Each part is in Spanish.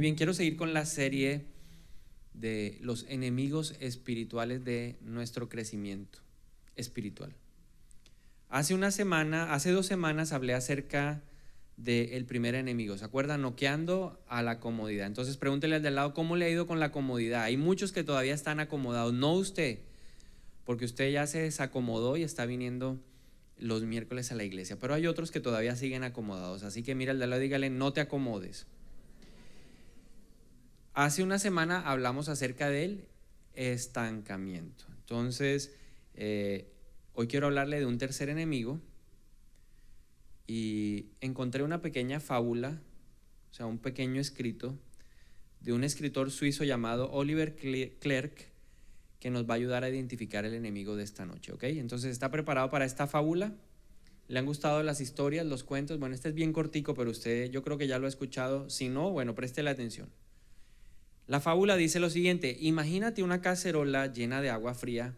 bien, quiero seguir con la serie de los enemigos espirituales de nuestro crecimiento espiritual. Hace una semana, hace dos semanas hablé acerca del primer enemigo. ¿Se acuerdan? Noqueando a la comodidad. Entonces pregúntele al de al lado cómo le ha ido con la comodidad. Hay muchos que todavía están acomodados, no usted, porque usted ya se desacomodó y está viniendo los miércoles a la iglesia. Pero hay otros que todavía siguen acomodados. Así que mira al de al lado dígale, no te acomodes. Hace una semana hablamos acerca del estancamiento. Entonces, eh, hoy quiero hablarle de un tercer enemigo y encontré una pequeña fábula, o sea, un pequeño escrito de un escritor suizo llamado Oliver Clerc que nos va a ayudar a identificar el enemigo de esta noche, ¿ok? Entonces, ¿está preparado para esta fábula? ¿Le han gustado las historias, los cuentos? Bueno, este es bien cortico, pero usted yo creo que ya lo ha escuchado. Si no, bueno, preste la atención. La fábula dice lo siguiente, imagínate una cacerola llena de agua fría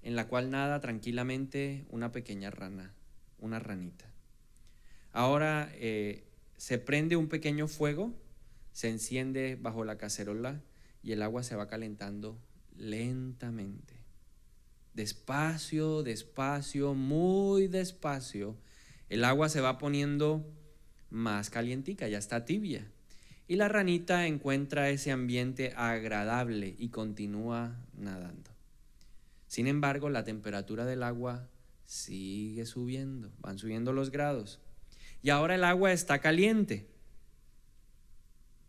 en la cual nada tranquilamente una pequeña rana, una ranita. Ahora eh, se prende un pequeño fuego, se enciende bajo la cacerola y el agua se va calentando lentamente. Despacio, despacio, muy despacio, el agua se va poniendo más calientica, ya está tibia. Y la ranita encuentra ese ambiente agradable y continúa nadando. Sin embargo, la temperatura del agua sigue subiendo, van subiendo los grados. Y ahora el agua está caliente,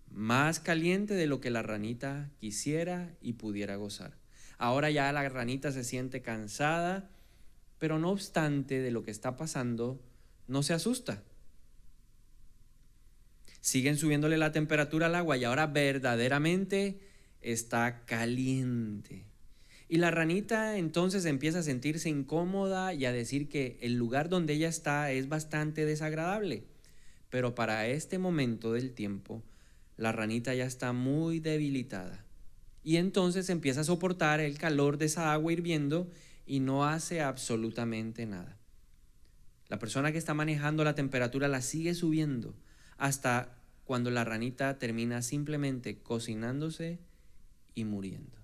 más caliente de lo que la ranita quisiera y pudiera gozar. Ahora ya la ranita se siente cansada, pero no obstante de lo que está pasando, no se asusta siguen subiéndole la temperatura al agua y ahora verdaderamente está caliente. Y la ranita entonces empieza a sentirse incómoda y a decir que el lugar donde ella está es bastante desagradable. Pero para este momento del tiempo, la ranita ya está muy debilitada. Y entonces empieza a soportar el calor de esa agua hirviendo y no hace absolutamente nada. La persona que está manejando la temperatura la sigue subiendo hasta cuando la ranita termina simplemente cocinándose y muriendo.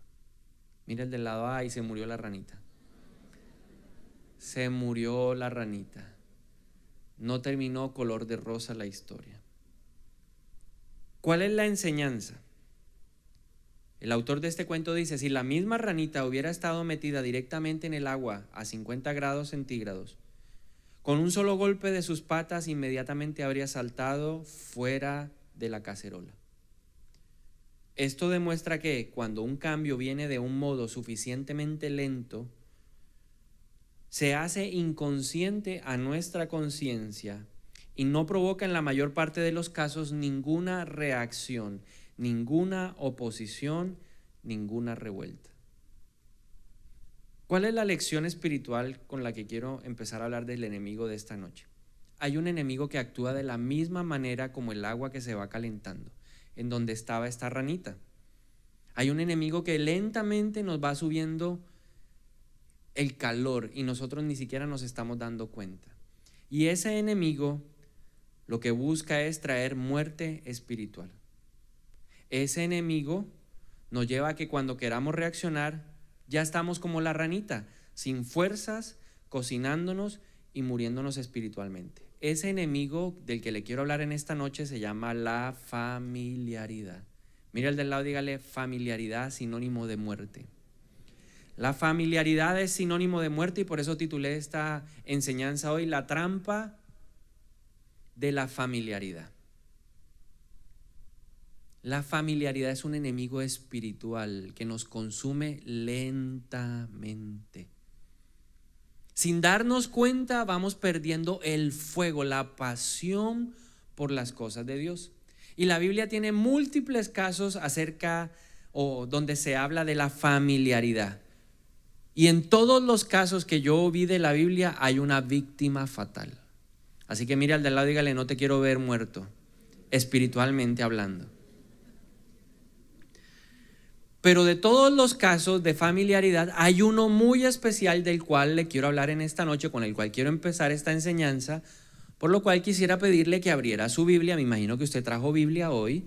Mira el del lado, A, y se murió la ranita. Se murió la ranita. No terminó color de rosa la historia. ¿Cuál es la enseñanza? El autor de este cuento dice, si la misma ranita hubiera estado metida directamente en el agua a 50 grados centígrados, con un solo golpe de sus patas inmediatamente habría saltado fuera de la cacerola. Esto demuestra que cuando un cambio viene de un modo suficientemente lento, se hace inconsciente a nuestra conciencia y no provoca en la mayor parte de los casos ninguna reacción, ninguna oposición, ninguna revuelta. ¿Cuál es la lección espiritual con la que quiero empezar a hablar del enemigo de esta noche? Hay un enemigo que actúa de la misma manera como el agua que se va calentando, en donde estaba esta ranita. Hay un enemigo que lentamente nos va subiendo el calor y nosotros ni siquiera nos estamos dando cuenta. Y ese enemigo lo que busca es traer muerte espiritual. Ese enemigo nos lleva a que cuando queramos reaccionar, ya estamos como la ranita, sin fuerzas, cocinándonos y muriéndonos espiritualmente. Ese enemigo del que le quiero hablar en esta noche se llama la familiaridad. Mira el del lado, dígale familiaridad sinónimo de muerte. La familiaridad es sinónimo de muerte y por eso titulé esta enseñanza hoy La trampa de la familiaridad. La familiaridad es un enemigo espiritual que nos consume lentamente. Sin darnos cuenta vamos perdiendo el fuego, la pasión por las cosas de Dios. Y la Biblia tiene múltiples casos acerca o donde se habla de la familiaridad. Y en todos los casos que yo vi de la Biblia hay una víctima fatal. Así que mira al de lado dígale, no te quiero ver muerto, espiritualmente hablando. Pero de todos los casos de familiaridad, hay uno muy especial del cual le quiero hablar en esta noche, con el cual quiero empezar esta enseñanza, por lo cual quisiera pedirle que abriera su Biblia. Me imagino que usted trajo Biblia hoy.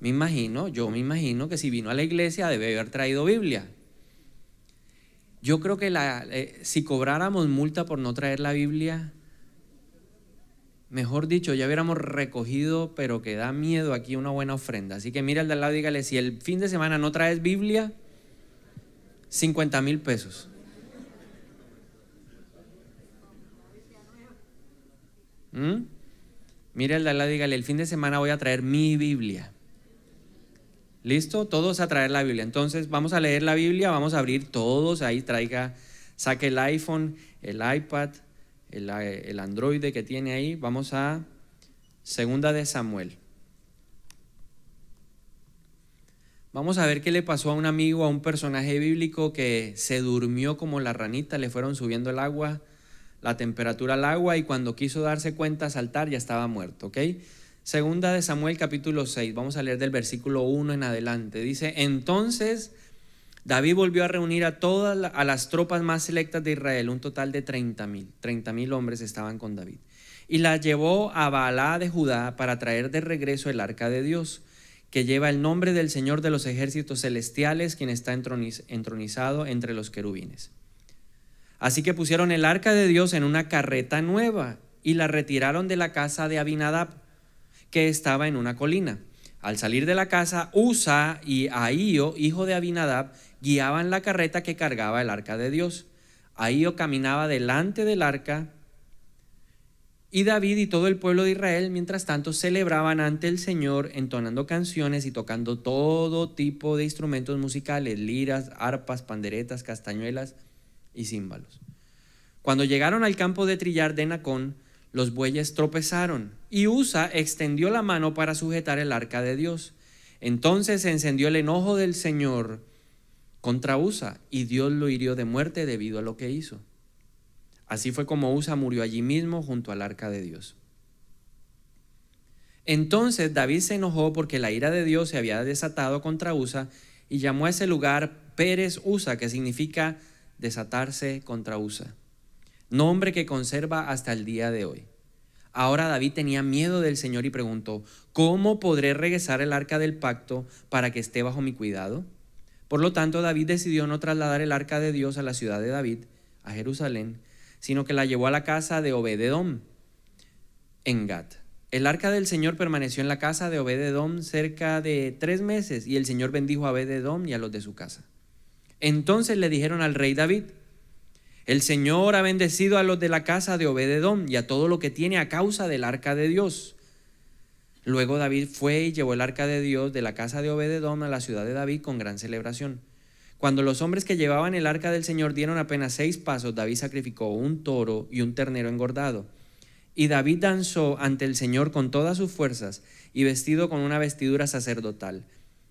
Me imagino, yo me imagino que si vino a la iglesia debe haber traído Biblia. Yo creo que la, eh, si cobráramos multa por no traer la Biblia, mejor dicho, ya hubiéramos recogido, pero que da miedo aquí una buena ofrenda. Así que mira al de al lado y dígale, si el fin de semana no traes Biblia, 50 mil pesos. ¿Mm? Mira al de al lado y dígale, el fin de semana voy a traer mi Biblia. ¿Listo? Todos a traer la Biblia. Entonces vamos a leer la Biblia, vamos a abrir todos, ahí traiga, saque el iPhone, el iPad, eh, el, androide que tiene ahí, vamos a Segunda de Samuel. Vamos a ver qué le pasó a un amigo, a un personaje bíblico que se durmió como la ranita, le fueron subiendo el agua, la temperatura al agua y cuando quiso darse cuenta, saltar, ya estaba muerto, okay Segunda de Samuel capítulo 6, vamos a leer del versículo 1 en adelante. Dice, entonces David volvió a reunir a todas las tropas más selectas de Israel, un total de 30.000, mil. mil hombres estaban con David. Y la llevó a Baalá de Judá para traer de regreso el arca de Dios, que lleva el nombre del Señor de los ejércitos celestiales, quien está entronizado entre los querubines. Así que pusieron el arca de Dios en una carreta nueva y la retiraron de la casa de Abinadab, que estaba en una colina. Al salir de la casa, Usa y Ahío, hijo de Abinadab, guiaban la carreta que cargaba el arca de Dios. Ahío caminaba delante del arca y David y todo el pueblo de Israel, mientras tanto, celebraban ante el Señor entonando canciones y tocando todo tipo de instrumentos musicales, liras, arpas, panderetas, castañuelas y címbalos. Cuando llegaron al campo de trillar de Nacón, los bueyes tropezaron y Usa extendió la mano para sujetar el arca de Dios. Entonces se encendió el enojo del Señor contra Usa, y Dios lo hirió de muerte debido a lo que hizo. Así fue como Usa murió allí mismo junto al arca de Dios. Entonces David se enojó porque la ira de Dios se había desatado contra Usa y llamó a ese lugar Pérez Usa, que significa desatarse contra Usa, nombre que conserva hasta el día de hoy. Ahora David tenía miedo del Señor y preguntó, ¿cómo podré regresar el arca del pacto para que esté bajo mi cuidado? Por lo tanto, David decidió no trasladar el arca de Dios a la ciudad de David, a Jerusalén, sino que la llevó a la casa de Obededom, en Gat. El arca del Señor permaneció en la casa de Obededom cerca de tres meses, y el Señor bendijo a Obededom y a los de su casa. Entonces le dijeron al rey David, el Señor ha bendecido a los de la casa de Obededom y a todo lo que tiene a causa del arca de Dios. Luego David fue y llevó el arca de Dios de la casa de Obededón a la ciudad de David con gran celebración. Cuando los hombres que llevaban el arca del Señor dieron apenas seis pasos, David sacrificó un toro y un ternero engordado. Y David danzó ante el Señor con todas sus fuerzas y vestido con una vestidura sacerdotal.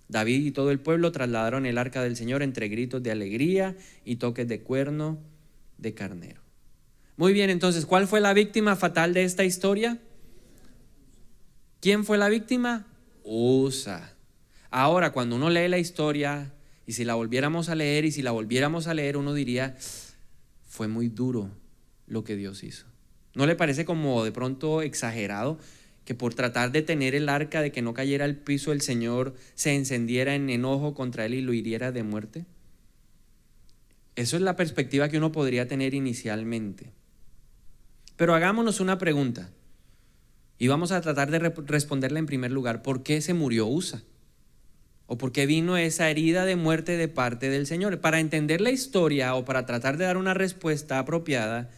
David y todo el pueblo trasladaron el arca del Señor entre gritos de alegría y toques de cuerno de carnero. Muy bien, entonces, ¿cuál fue la víctima fatal de esta historia? ¿Quién fue la víctima? Usa. Ahora, cuando uno lee la historia, y si la volviéramos a leer, y si la volviéramos a leer, uno diría, fue muy duro lo que Dios hizo. ¿No le parece como de pronto exagerado que por tratar de tener el arca, de que no cayera al piso, el Señor se encendiera en enojo contra él y lo hiriera de muerte? Eso es la perspectiva que uno podría tener inicialmente. Pero hagámonos una pregunta. Y vamos a tratar de responderle en primer lugar, ¿por qué se murió Usa? ¿O por qué vino esa herida de muerte de parte del Señor? Para entender la historia o para tratar de dar una respuesta apropiada,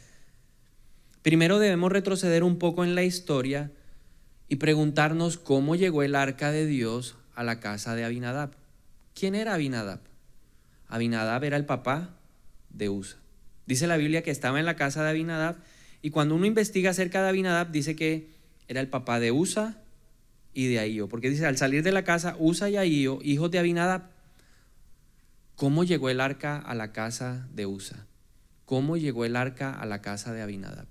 primero debemos retroceder un poco en la historia y preguntarnos cómo llegó el arca de Dios a la casa de Abinadab. ¿Quién era Abinadab? Abinadab era el papá de Usa. Dice la Biblia que estaba en la casa de Abinadab y cuando uno investiga acerca de Abinadab dice que era el papá de Usa y de Ahío. Porque dice, al salir de la casa, Usa y Ahío, hijos de Abinadab, ¿cómo llegó el arca a la casa de Usa? ¿Cómo llegó el arca a la casa de Abinadab?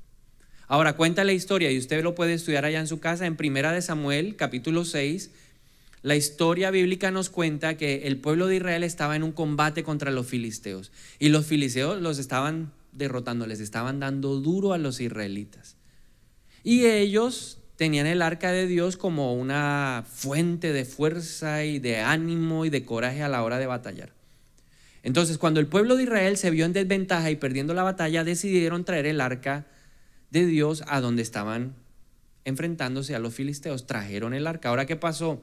Ahora cuenta la historia y usted lo puede estudiar allá en su casa en Primera de Samuel, capítulo 6. La historia bíblica nos cuenta que el pueblo de Israel estaba en un combate contra los filisteos y los filisteos los estaban derrotando, les estaban dando duro a los israelitas. Y ellos tenían el arca de Dios como una fuente de fuerza y de ánimo y de coraje a la hora de batallar. Entonces, cuando el pueblo de Israel se vio en desventaja y perdiendo la batalla, decidieron traer el arca de Dios a donde estaban enfrentándose a los filisteos. Trajeron el arca. Ahora, ¿qué pasó?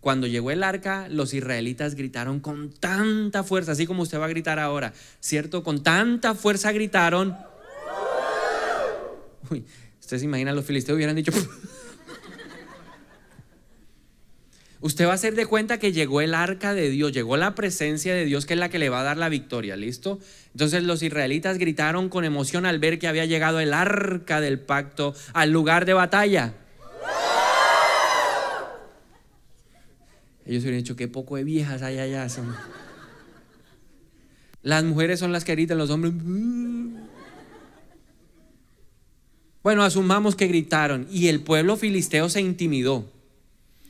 Cuando llegó el arca, los israelitas gritaron con tanta fuerza, así como usted va a gritar ahora, ¿cierto? Con tanta fuerza gritaron. Ustedes se imaginan, los filisteos hubieran dicho... Usted va a hacer de cuenta que llegó el arca de Dios, llegó la presencia de Dios que es la que le va a dar la victoria, ¿listo? Entonces los israelitas gritaron con emoción al ver que había llegado el arca del pacto al lugar de batalla. Ellos hubieran dicho, qué poco de viejas hay allá. Son. Las mujeres son las que gritan, los hombres... Bueno, asumamos que gritaron y el pueblo filisteo se intimidó.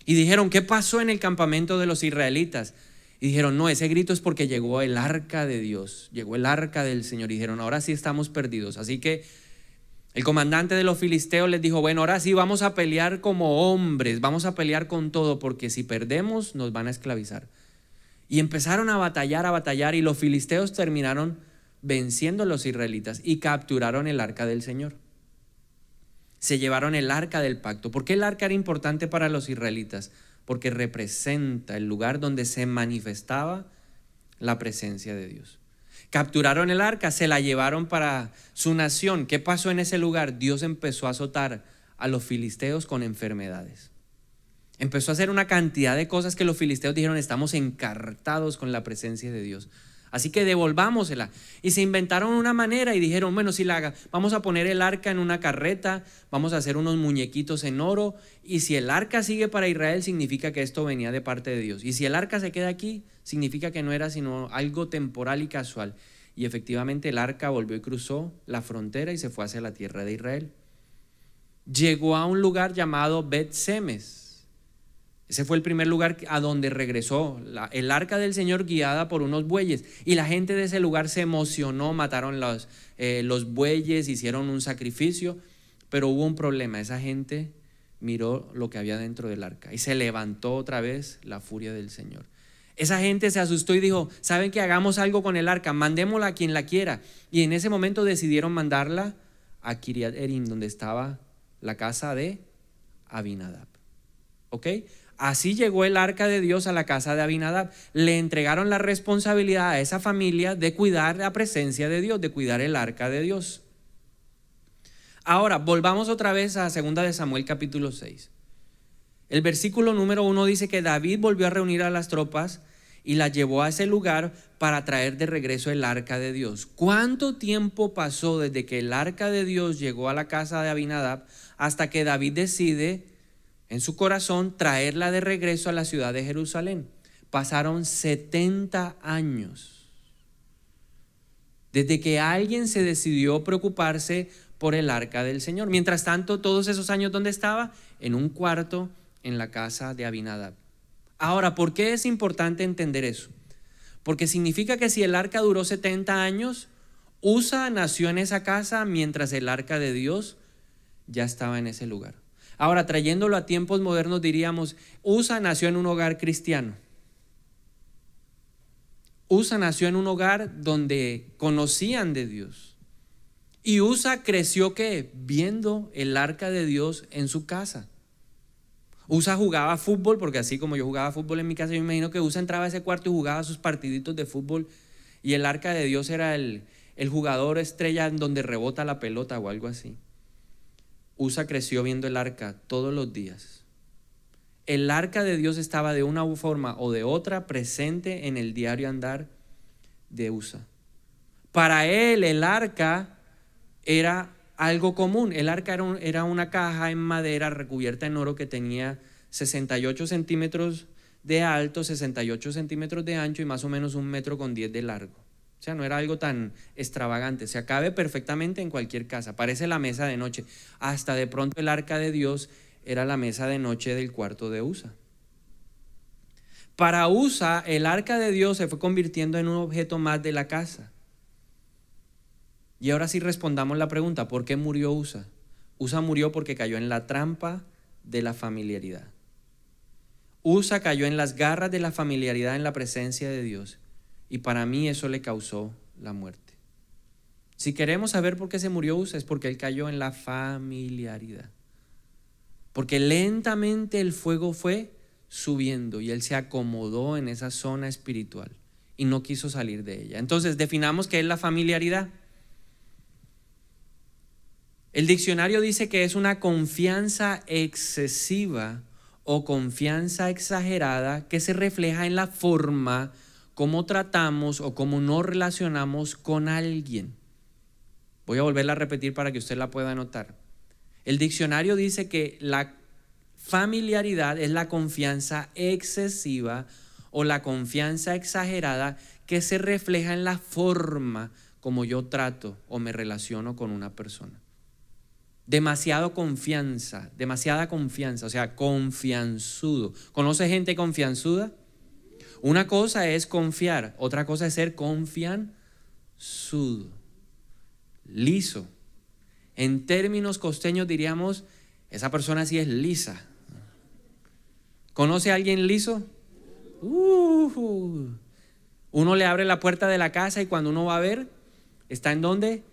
Y dijeron, ¿qué pasó en el campamento de los israelitas? Y dijeron, no, ese grito es porque llegó el arca de Dios, llegó el arca del Señor. Y dijeron, ahora sí estamos perdidos. Así que el comandante de los filisteos les dijo, bueno, ahora sí vamos a pelear como hombres, vamos a pelear con todo, porque si perdemos nos van a esclavizar. Y empezaron a batallar, a batallar, y los filisteos terminaron venciendo a los israelitas y capturaron el arca del Señor se llevaron el arca del pacto. ¿Por qué el arca era importante para los israelitas? Porque representa el lugar donde se manifestaba la presencia de Dios. Capturaron el arca, se la llevaron para su nación. ¿Qué pasó en ese lugar? Dios empezó a azotar a los filisteos con enfermedades. Empezó a hacer una cantidad de cosas que los filisteos dijeron, estamos encartados con la presencia de Dios. Así que devolvámosela. Y se inventaron una manera y dijeron, bueno, si la vamos a poner el arca en una carreta, vamos a hacer unos muñequitos en oro, y si el arca sigue para Israel, significa que esto venía de parte de Dios. Y si el arca se queda aquí, significa que no era sino algo temporal y casual. Y efectivamente el arca volvió y cruzó la frontera y se fue hacia la tierra de Israel. Llegó a un lugar llamado Bet Semes ese fue el primer lugar a donde regresó el arca del Señor guiada por unos bueyes. Y la gente de ese lugar se emocionó, mataron los, eh, los bueyes, hicieron un sacrificio. Pero hubo un problema, esa gente miró lo que había dentro del arca y se levantó otra vez la furia del Señor. Esa gente se asustó y dijo, ¿saben que hagamos algo con el arca? Mandémosla a quien la quiera. Y en ese momento decidieron mandarla a Kiriat Erim, donde estaba la casa de Abinadab. ¿Ok? Así llegó el arca de Dios a la casa de Abinadab. Le entregaron la responsabilidad a esa familia de cuidar la presencia de Dios, de cuidar el arca de Dios. Ahora, volvamos otra vez a 2 de Samuel capítulo 6. El versículo número 1 dice que David volvió a reunir a las tropas y las llevó a ese lugar para traer de regreso el arca de Dios. ¿Cuánto tiempo pasó desde que el arca de Dios llegó a la casa de Abinadab hasta que David decide en su corazón traerla de regreso a la ciudad de Jerusalén. Pasaron 70 años desde que alguien se decidió preocuparse por el arca del Señor. Mientras tanto, todos esos años, ¿dónde estaba? En un cuarto en la casa de Abinadab. Ahora, ¿por qué es importante entender eso? Porque significa que si el arca duró 70 años, Usa nació en esa casa mientras el arca de Dios ya estaba en ese lugar. Ahora, trayéndolo a tiempos modernos, diríamos, USA nació en un hogar cristiano. USA nació en un hogar donde conocían de Dios. Y USA creció que viendo el arca de Dios en su casa. USA jugaba fútbol, porque así como yo jugaba fútbol en mi casa, yo me imagino que USA entraba a ese cuarto y jugaba sus partiditos de fútbol. Y el arca de Dios era el, el jugador estrella en donde rebota la pelota o algo así. Usa creció viendo el arca todos los días. El arca de Dios estaba de una forma o de otra presente en el diario andar de Usa. Para él el arca era algo común. El arca era, una caja en madera recubierta en oro que tenía 68 centímetros de alto, 68 centímetros de ancho y más o menos un metro con 10 de largo. O sea, no era algo tan extravagante. Se acabe perfectamente en cualquier casa. Parece la mesa de noche. Hasta de pronto el arca de Dios era la mesa de noche del cuarto de Usa. Para Usa, el arca de Dios se fue convirtiendo en un objeto más de la casa. Y ahora sí respondamos la pregunta, ¿por qué murió Usa? Usa murió porque cayó en la trampa de la familiaridad. Usa cayó en las garras de la familiaridad en la presencia de Dios y para mí eso le causó la muerte. Si queremos saber por qué se murió Usa es porque él cayó en la familiaridad. Porque lentamente el fuego fue subiendo y él se acomodó en esa zona espiritual y no quiso salir de ella. Entonces, definamos qué es la familiaridad. El diccionario dice que es una confianza excesiva o confianza exagerada que se refleja en la forma cómo tratamos o cómo nos relacionamos con alguien. Voy a volverla a repetir para que usted la pueda notar El diccionario dice que la familiaridad es la confianza excesiva o la confianza exagerada que se refleja en la forma como yo trato o me relaciono con una persona. Demasiado confianza, demasiada confianza, o sea, confianzudo. ¿Conoce gente confianzuda? Una cosa es confiar, otra cosa es ser confianzudo, liso. En términos costeños diríamos, esa persona sí es lisa. ¿Conoce a alguien liso? Uh. uno le abre la puerta de la casa y cuando uno va a ver, ¿está en dónde?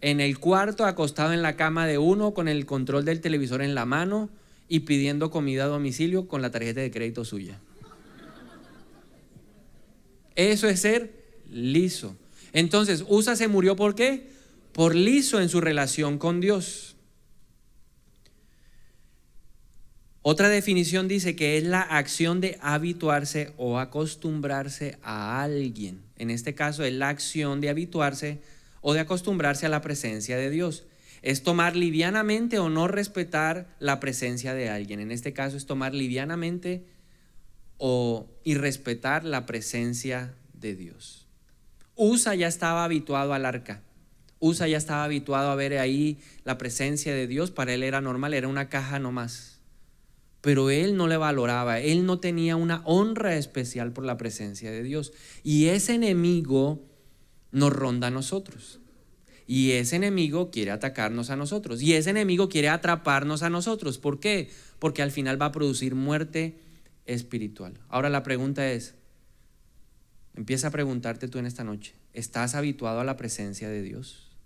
En el cuarto, acostado en la cama de uno, con el control del televisor en la mano y pidiendo comida a domicilio con la tarjeta de crédito suya. Eso es ser liso. Entonces, Usa se murió por qué? Por liso en su relación con Dios. Otra definición dice que es la acción de habituarse o acostumbrarse a alguien. En este caso es la acción de habituarse o de acostumbrarse a la presencia de Dios. Es tomar livianamente o no respetar la presencia de alguien. En este caso es tomar livianamente o, y respetar la presencia de Dios. Usa ya estaba habituado al arca. Usa ya estaba habituado a ver ahí la presencia de Dios. Para él era normal, era una caja nomás. Pero él no le valoraba, él no tenía una honra especial por la presencia de Dios. Y ese enemigo nos ronda a nosotros. Y ese enemigo quiere atacarnos a nosotros. Y ese enemigo quiere atraparnos a nosotros. ¿Por qué? Porque al final va a producir muerte espiritual. Ahora la pregunta es, empieza a preguntarte tú en esta noche, ¿estás habituado a la presencia de Dios?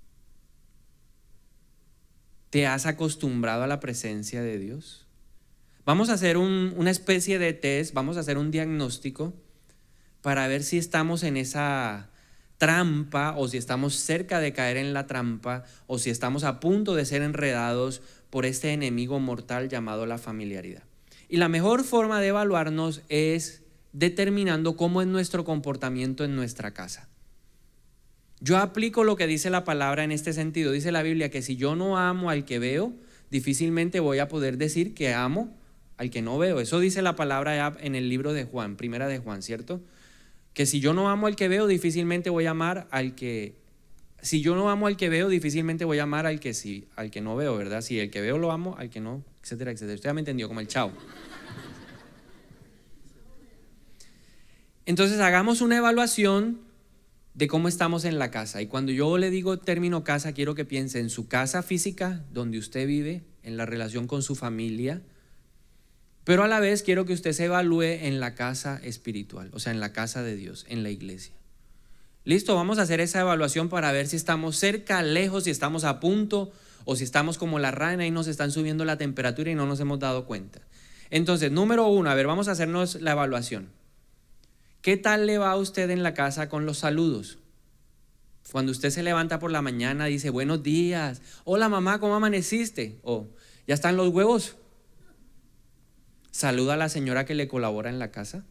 ¿Te has acostumbrado a la presencia de Dios? Vamos a hacer una especie de test, vamos a hacer un diagnóstico para ver si estamos en esa trampa o si estamos cerca de caer en la trampa o si estamos a punto de ser enredados por este enemigo mortal llamado la familiaridad. Y la mejor forma de evaluarnos es determinando cómo es nuestro comportamiento en nuestra casa. Yo aplico lo que dice la palabra en este sentido. Dice la Biblia que si yo no amo al que veo, difícilmente voy a poder decir que amo al que no veo. Eso dice la palabra en el libro de Juan, primera de Juan, ¿cierto? Que si yo no amo al que veo, difícilmente voy a amar al que si yo no amo al que veo, difícilmente voy a amar al que sí, al que no veo, ¿verdad? Si el que veo lo amo, al que no, etcétera, etcétera. Usted ya me entendió como el chao. Entonces hagamos una evaluación de cómo estamos en la casa. Y cuando yo le digo término casa, quiero que piense en su casa física, donde usted vive, en la relación con su familia, pero a la vez quiero que usted se evalúe en la casa espiritual, o sea, en la casa de Dios, en la iglesia. Listo, vamos a hacer esa evaluación para ver si estamos cerca, lejos, si estamos a punto o si estamos como la rana y nos están subiendo la temperatura y no nos hemos dado cuenta. Entonces, número uno, a ver, vamos a hacernos la evaluación. ¿Qué tal le va a usted en la casa con los saludos? Cuando usted se levanta por la mañana, dice, buenos días, hola mamá, ¿cómo amaneciste? O, ¿ya están los huevos? Saluda a la señora que le colabora en la casa.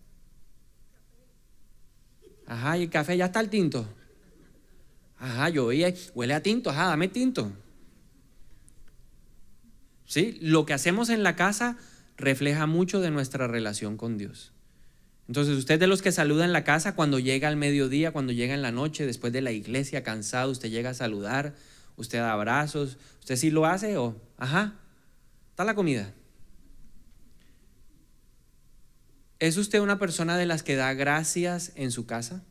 Ajá, y el café ya está el tinto. Ajá, yo oí, eh, huele a tinto, ajá, dame tinto. ¿Sí? Lo que hacemos en la casa refleja mucho de nuestra relación con Dios. Entonces, usted de los que saluda en la casa cuando llega al mediodía, cuando llega en la noche, después de la iglesia, cansado, usted llega a saludar, usted da abrazos, usted sí lo hace o, ajá, está la comida. ¿Es usted una persona de las que da gracias en su casa?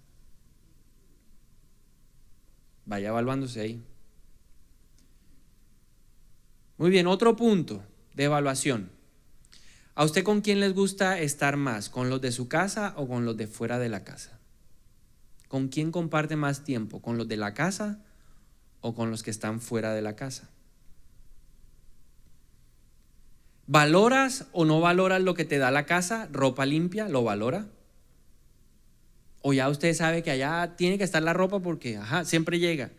Vaya evaluándose ahí. Muy bien, otro punto de evaluación. ¿A usted con quién les gusta estar más? ¿Con los de su casa o con los de fuera de la casa? ¿Con quién comparte más tiempo? ¿Con los de la casa o con los que están fuera de la casa? ¿Valoras o no valoras lo que te da la casa? ¿Ropa limpia? ¿Lo valora? O ya usted sabe que allá tiene que estar la ropa porque, ajá, siempre llega.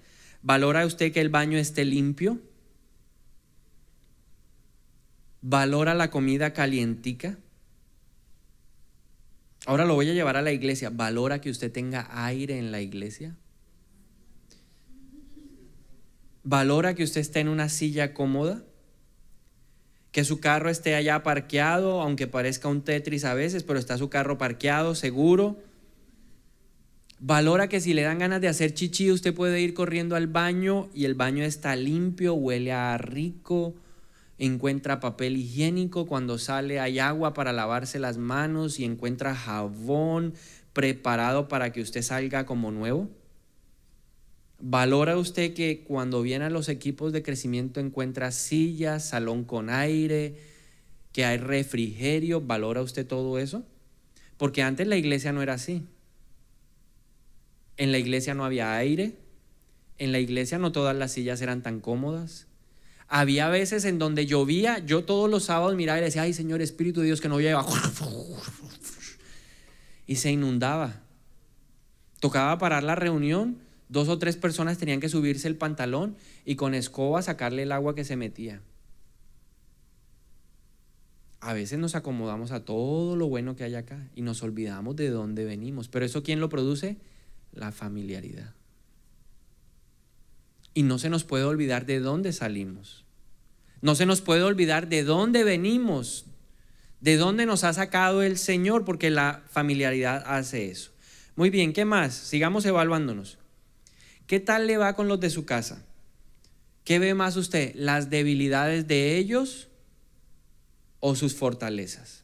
¿Valora usted que el baño esté limpio? ¿Valora la comida calientica? Ahora lo voy a llevar a la iglesia. ¿Valora que usted tenga aire en la iglesia? ¿Valora que usted esté en una silla cómoda? que su carro esté allá parqueado, aunque parezca un Tetris a veces, pero está su carro parqueado, seguro. Valora que si le dan ganas de hacer chichi, usted puede ir corriendo al baño y el baño está limpio, huele a rico, encuentra papel higiénico, cuando sale hay agua para lavarse las manos y encuentra jabón preparado para que usted salga como nuevo. ¿Valora usted que cuando vienen los equipos de crecimiento encuentra sillas, salón con aire, que hay refrigerio? ¿Valora usted todo eso? Porque antes la iglesia no era así. En la iglesia no había aire, en la iglesia no todas las sillas eran tan cómodas. Había veces en donde llovía, yo todos los sábados miraba y decía, ay Señor Espíritu de Dios que no lleva Y se inundaba. Tocaba parar la reunión Dos o tres personas tenían que subirse el pantalón y con escoba sacarle el agua que se metía. A veces nos acomodamos a todo lo bueno que hay acá y nos olvidamos de dónde venimos. Pero eso ¿quién lo produce? La familiaridad. Y no se nos puede olvidar de dónde salimos. No se nos puede olvidar de dónde venimos, de dónde nos ha sacado el Señor, porque la familiaridad hace eso. Muy bien, ¿qué más? Sigamos evaluándonos. ¿Qué tal le va con los de su casa? ¿Qué ve más usted? ¿Las debilidades de ellos o sus fortalezas?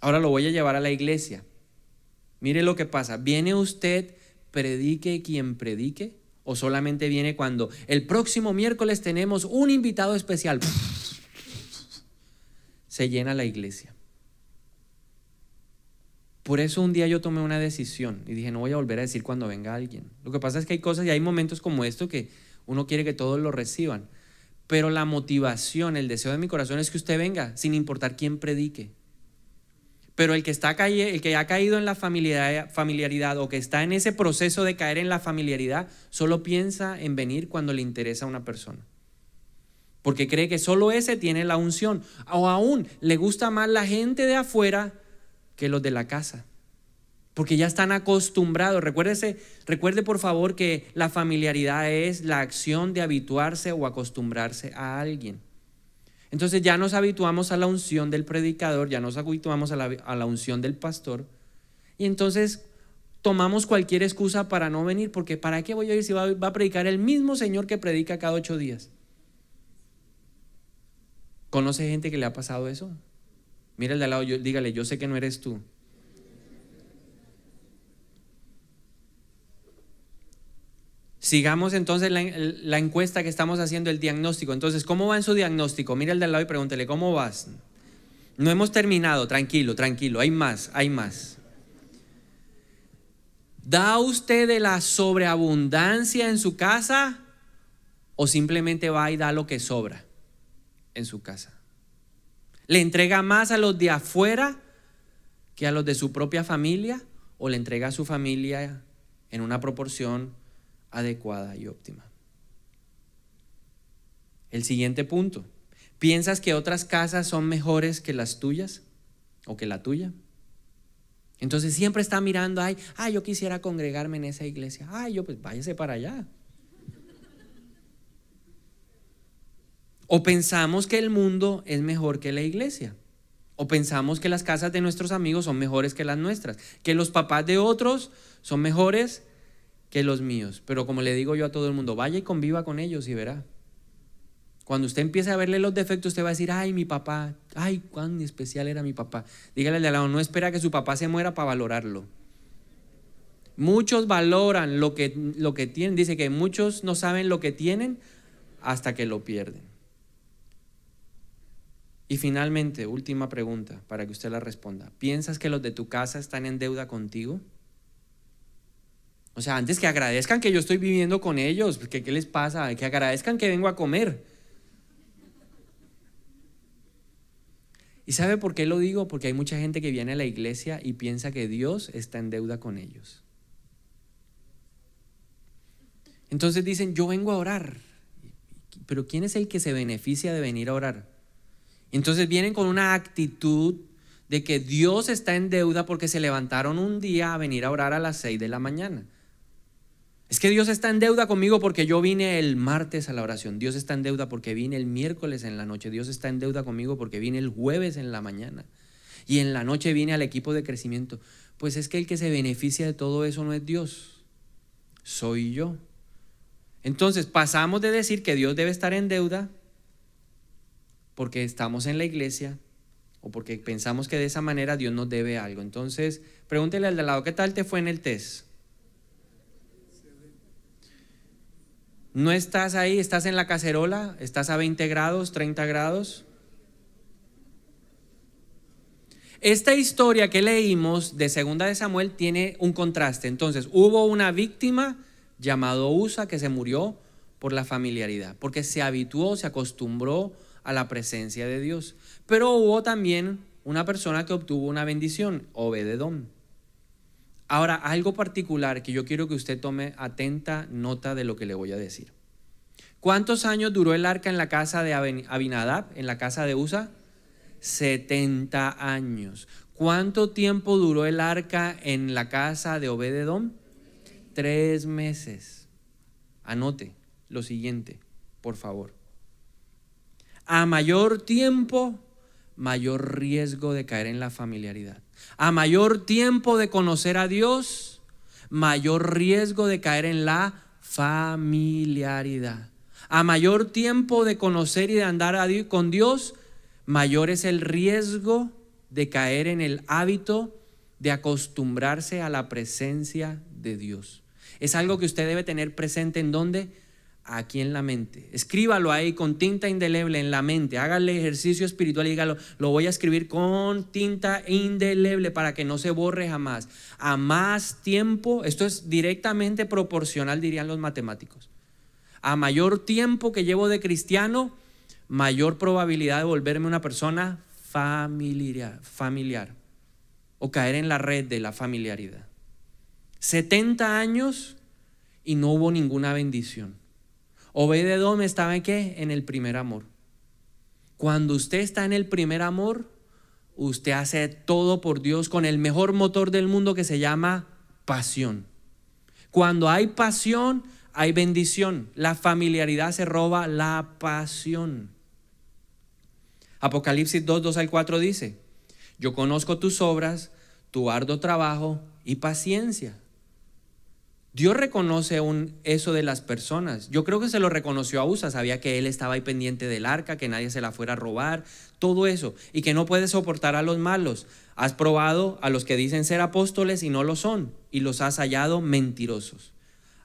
Ahora lo voy a llevar a la iglesia. Mire lo que pasa. ¿Viene usted, predique quien predique? ¿O solamente viene cuando el próximo miércoles tenemos un invitado especial? Se llena la iglesia. Por eso un día yo tomé una decisión y dije, no voy a volver a decir cuando venga alguien. Lo que pasa es que hay cosas y hay momentos como esto que uno quiere que todos lo reciban. Pero la motivación, el deseo de mi corazón es que usted venga, sin importar quién predique. Pero el que, está, el que ha caído en la familiaridad, familiaridad o que está en ese proceso de caer en la familiaridad, solo piensa en venir cuando le interesa a una persona porque cree que solo ese tiene la unción. O aún le gusta más la gente de afuera que los de la casa. Porque ya están acostumbrados. Recuérdese, recuerde por favor que la familiaridad es la acción de habituarse o acostumbrarse a alguien. Entonces ya nos habituamos a la unción del predicador, ya nos habituamos a la, unción del pastor. Y entonces tomamos cualquier excusa para no venir, porque ¿para qué voy a ir si va, a predicar el mismo Señor que predica cada ocho días? ¿Conoce gente que le ha pasado eso? Mira el de al lado, dígale, yo sé que no eres tú. Sigamos entonces la, la, encuesta que estamos haciendo, el diagnóstico. Entonces, ¿cómo va en su diagnóstico? Mira el de al lado y pregúntele, ¿cómo vas? No hemos terminado, tranquilo, tranquilo, hay más, hay más. ¿Da usted de la sobreabundancia en su casa o simplemente va y da lo que sobra en su casa? ¿Le entrega más a los de afuera que a los de su propia familia? ¿O le entrega a su familia en una proporción adecuada y óptima? El siguiente punto. ¿Piensas que otras casas son mejores que las tuyas o que la tuya? Entonces siempre está mirando, ay, ay, yo quisiera congregarme en esa iglesia. Ay, yo pues váyase para allá. O pensamos que el mundo es mejor que la iglesia. O pensamos que las casas de nuestros amigos son mejores que las nuestras. Que los papás de otros son mejores que los míos. Pero como le digo yo a todo el mundo, vaya y conviva con ellos y verá. Cuando usted empiece a verle los defectos, usted va a decir, ay, mi papá, ay, cuán especial era mi papá. Dígale al de al lado, no espera que su papá se muera para valorarlo. Muchos valoran lo que, lo que tienen, dice que muchos no saben lo que tienen hasta que lo pierden. Y finalmente, última pregunta para que usted la responda. ¿Piensas que los de tu casa están en deuda contigo? O sea, antes que agradezcan que yo estoy viviendo con ellos, qué les pasa, que agradezcan que vengo a comer. ¿Y sabe por qué lo digo? Porque hay mucha gente que viene a la iglesia y piensa que Dios está en deuda con ellos. Entonces dicen, yo vengo a orar. Pero ¿quién es el que se beneficia de venir a orar? Entonces vienen con una actitud de que Dios está en deuda porque se levantaron un día a venir a orar a las 6 de la mañana. Es que Dios está en deuda conmigo porque yo vine el martes a la oración. Dios está en deuda porque vine el miércoles en la noche. Dios está en deuda conmigo porque vine el jueves en la mañana. Y en la noche vine al equipo de crecimiento. Pues es que el que se beneficia de todo eso no es Dios. Soy yo. Entonces pasamos de decir que Dios debe estar en deuda porque estamos en la iglesia o porque pensamos que de esa manera Dios nos debe algo. Entonces, pregúntele al de al lado, ¿qué tal te fue en el test? No estás ahí, estás en la cacerola, estás a 20 grados, 30 grados. Esta historia que leímos de Segunda de Samuel tiene un contraste. Entonces, hubo una víctima llamado Usa que se murió por la familiaridad, porque se habituó, se acostumbró a la presencia de Dios. Pero hubo también una persona que obtuvo una bendición, Obededón. Ahora, algo particular que yo quiero que usted tome atenta nota de lo que le voy a decir. ¿Cuántos años duró el arca en la casa de Abinadab, en la casa de Usa? 70 años. ¿Cuánto tiempo duró el arca en la casa de Obededom? Tres meses. Anote lo siguiente, por favor. A mayor tiempo, mayor riesgo de caer en la familiaridad. A mayor tiempo de conocer a Dios, mayor riesgo de caer en la familiaridad. A mayor tiempo de conocer y de andar con Dios, mayor es el riesgo de caer en el hábito de acostumbrarse a la presencia de Dios. Es algo que usted debe tener presente en donde aquí en la mente. Escríbalo ahí con tinta indeleble en la mente. Hágale ejercicio espiritual y dígalo, lo voy a escribir con tinta indeleble para que no se borre jamás. A más tiempo, esto es directamente proporcional, dirían los matemáticos. A mayor tiempo que llevo de cristiano, mayor probabilidad de volverme una persona familiar, familiar o caer en la red de la familiaridad. 70 años y no hubo ninguna bendición. Obededom estaba en qué? En el primer amor. Cuando usted está en el primer amor, usted hace todo por Dios con el mejor motor del mundo que se llama pasión. Cuando hay pasión, hay bendición. La familiaridad se roba la pasión. Apocalipsis 2, 2 al 4 dice, yo conozco tus obras, tu arduo trabajo y paciencia Dios reconoce un, eso de las personas. Yo creo que se lo reconoció a Usa, sabía que él estaba ahí pendiente del arca, que nadie se la fuera a robar, todo eso, y que no puede soportar a los malos. Has probado a los que dicen ser apóstoles y no lo son, y los has hallado mentirosos.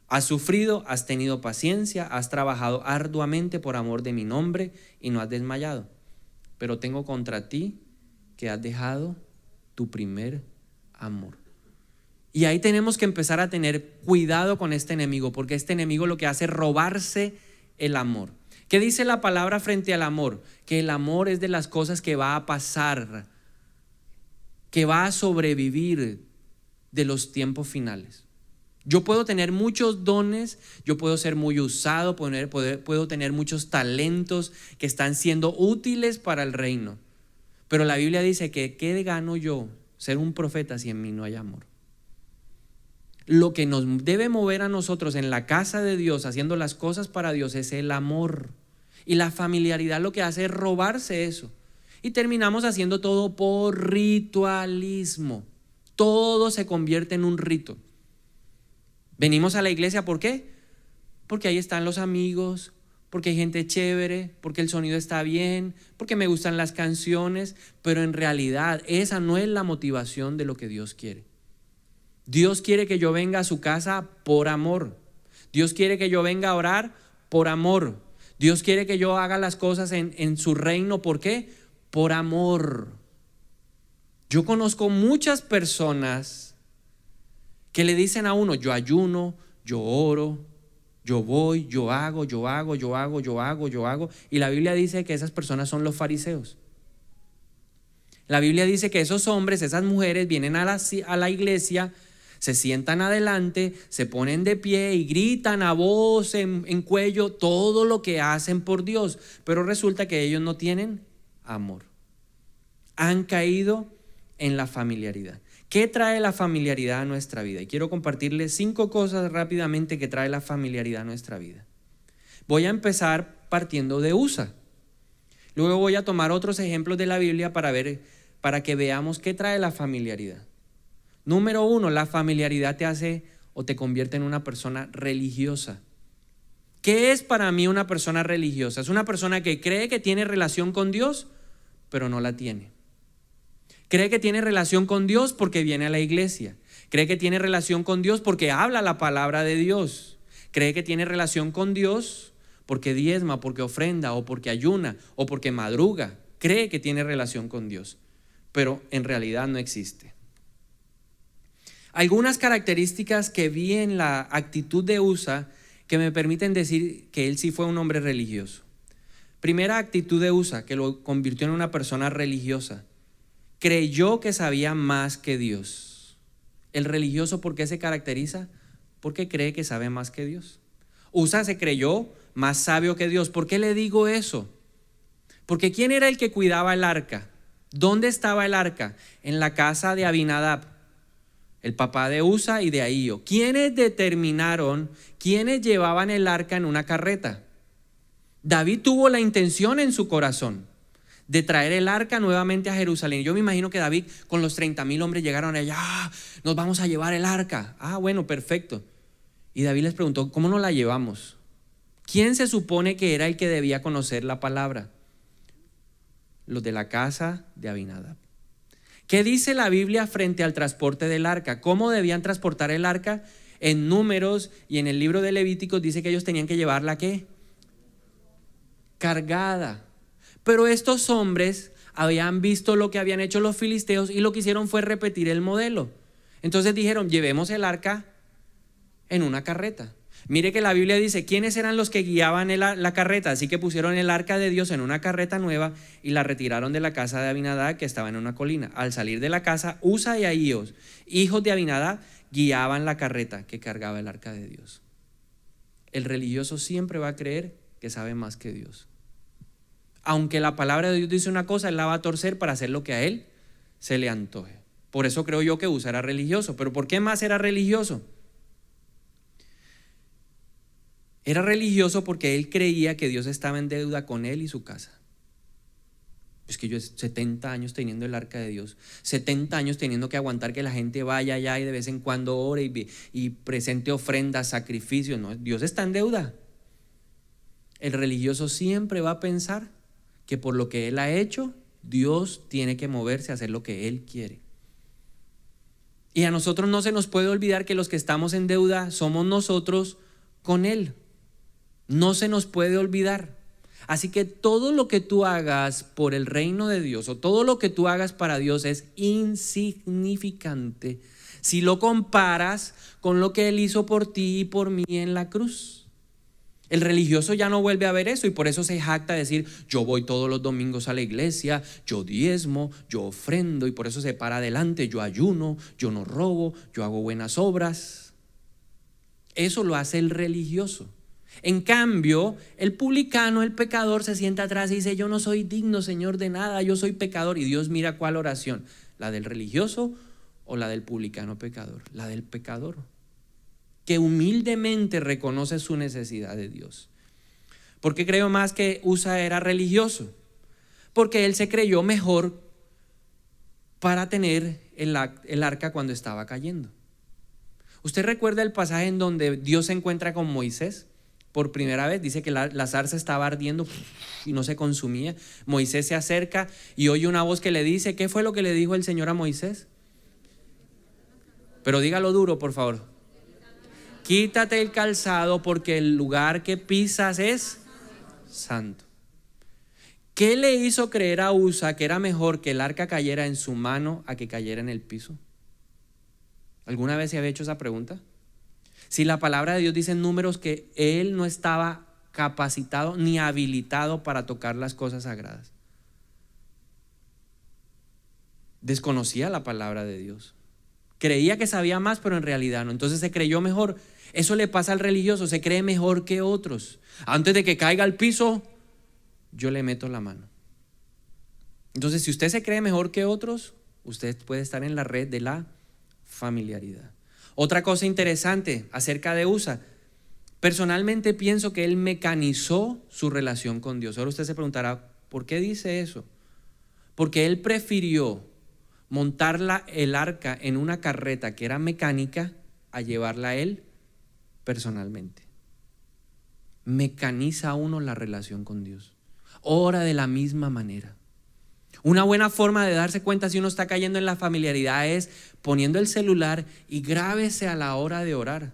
Has sufrido, has tenido paciencia, has trabajado arduamente por amor de mi nombre y no has desmayado. Pero tengo contra ti que has dejado tu primer amor. Y ahí tenemos que empezar a tener cuidado con este enemigo, porque este enemigo lo que hace es robarse el amor. ¿Qué dice la palabra frente al amor? Que el amor es de las cosas que va a pasar, que va a sobrevivir de los tiempos finales. Yo puedo tener muchos dones, yo puedo ser muy usado, puedo tener muchos talentos que están siendo útiles para el reino. Pero la Biblia dice que ¿qué gano yo ser un profeta si en mí no hay amor? lo que nos debe mover a nosotros en la casa de Dios, haciendo las cosas para Dios, es el amor. Y la familiaridad lo que hace es robarse eso. Y terminamos haciendo todo por ritualismo. Todo se convierte en un rito. Venimos a la iglesia, ¿por qué? Porque ahí están los amigos, porque hay gente chévere, porque el sonido está bien, porque me gustan las canciones, pero en realidad esa no es la motivación de lo que Dios quiere. Dios quiere que yo venga a su casa por amor. Dios quiere que yo venga a orar por amor. Dios quiere que yo haga las cosas en, su reino. ¿Por qué? Por amor. Yo conozco muchas personas que le dicen a uno, yo ayuno, yo oro, yo voy, yo hago, yo hago, yo hago, yo hago, yo hago. Y la Biblia dice que esas personas son los fariseos. La Biblia dice que esos hombres, esas mujeres vienen a a la iglesia, se sientan adelante, se ponen de pie y gritan a voz, en, cuello, todo lo que hacen por Dios. Pero resulta que ellos no tienen amor. Han caído en la familiaridad. ¿Qué trae la familiaridad a nuestra vida? Y quiero compartirles cinco cosas rápidamente que trae la familiaridad a nuestra vida. Voy a empezar partiendo de USA. Luego voy a tomar otros ejemplos de la Biblia para ver para que veamos qué trae la familiaridad. Número uno, la familiaridad te hace o te convierte en una persona religiosa. ¿Qué es para mí una persona religiosa? Es una persona que cree que tiene relación con Dios, pero no la tiene. Cree que tiene relación con Dios porque viene a la iglesia. Cree que tiene relación con Dios porque habla la palabra de Dios. Cree que tiene relación con Dios porque diezma, porque ofrenda, o porque ayuna, o porque madruga. Cree que tiene relación con Dios, pero en realidad no existe algunas características que vi en la actitud de USA que me permiten decir que él sí fue un hombre religioso. Primera actitud de USA, que lo convirtió en una persona religiosa. Creyó que sabía más que Dios. El religioso, ¿por qué se caracteriza? Porque cree que sabe más que Dios. USA se creyó más sabio que Dios. ¿Por qué le digo eso? Porque ¿quién era el que cuidaba el arca? ¿Dónde estaba el arca? En la casa de Abinadab el papá de Usa y de Ahío. ¿Quiénes determinaron quiénes llevaban el arca en una carreta? David tuvo la intención en su corazón de traer el arca nuevamente a Jerusalén. Yo me imagino que David con los 30 mil hombres llegaron allá, ¡Ah, nos vamos a llevar el arca. Ah, bueno, perfecto. Y David les preguntó, ¿cómo nos la llevamos? ¿Quién se supone que era el que debía conocer la palabra? Los de la casa de Abinadab. ¿Qué dice la Biblia frente al transporte del arca? ¿Cómo debían transportar el arca? En números y en el libro de Levíticos dice que ellos tenían que llevarla qué? Cargada. Pero estos hombres habían visto lo que habían hecho los filisteos y lo que hicieron fue repetir el modelo. Entonces dijeron, llevemos el arca en una carreta. Mire que la Biblia dice, ¿quiénes eran los que guiaban la carreta? Así que pusieron el arca de Dios en una carreta nueva y la retiraron de la casa de Abinadá que estaba en una colina. Al salir de la casa, Usa y Ahíos, hijos de Abinadá, guiaban la carreta que cargaba el arca de Dios. El religioso siempre va a creer que sabe más que Dios. Aunque la palabra de Dios dice una cosa, él la va a torcer para hacer lo que a él se le antoje. Por eso creo yo que Usa era religioso. Pero ¿por qué más era religioso? Era religioso porque él creía que Dios estaba en deuda con él y su casa. Es que yo 70 años teniendo el arca de Dios, 70 años teniendo que aguantar que la gente vaya allá y de vez en cuando ore y, y presente ofrendas, sacrificios. No, Dios está en deuda. El religioso siempre va a pensar que por lo que él ha hecho, Dios tiene que moverse a hacer lo que él quiere. Y a nosotros no se nos puede olvidar que los que estamos en deuda somos nosotros con él. No se nos puede olvidar. Así que todo lo que tú hagas por el reino de Dios o todo lo que tú hagas para Dios es insignificante si lo comparas con lo que Él hizo por ti y por mí en la cruz. El religioso ya no vuelve a ver eso y por eso se jacta de decir, yo voy todos los domingos a la iglesia, yo diezmo, yo ofrendo y por eso se para adelante, yo ayuno, yo no robo, yo hago buenas obras. Eso lo hace el religioso. En cambio, el publicano, el pecador, se sienta atrás y dice, yo no soy digno, Señor, de nada, yo soy pecador. Y Dios mira cuál oración, la del religioso o la del publicano pecador, la del pecador, que humildemente reconoce su necesidad de Dios. ¿Por qué creo más que Usa era religioso? Porque él se creyó mejor para tener el arca cuando estaba cayendo. ¿Usted recuerda el pasaje en donde Dios se encuentra con Moisés? por primera vez. Dice que la, zarza estaba ardiendo y no se consumía. Moisés se acerca y oye una voz que le dice, ¿qué fue lo que le dijo el Señor a Moisés? Pero dígalo duro, por favor. Quítate el calzado porque el lugar que pisas es santo. ¿Qué le hizo creer a Usa que era mejor que el arca cayera en su mano a que cayera en el piso? ¿Alguna vez se había hecho esa pregunta? Si la palabra de Dios dice en números que él no estaba capacitado ni habilitado para tocar las cosas sagradas. Desconocía la palabra de Dios. Creía que sabía más, pero en realidad no. Entonces se creyó mejor. Eso le pasa al religioso, se cree mejor que otros. Antes de que caiga al piso, yo le meto la mano. Entonces, si usted se cree mejor que otros, usted puede estar en la red de la familiaridad. Otra cosa interesante acerca de USA. Personalmente pienso que él mecanizó su relación con Dios. Ahora usted se preguntará, ¿por qué dice eso? Porque él prefirió montar la, el arca en una carreta que era mecánica a llevarla a él personalmente. Mecaniza uno la relación con Dios. Ora de la misma manera. Una buena forma de darse cuenta si uno está cayendo en la familiaridad es poniendo el celular y grábese a la hora de orar.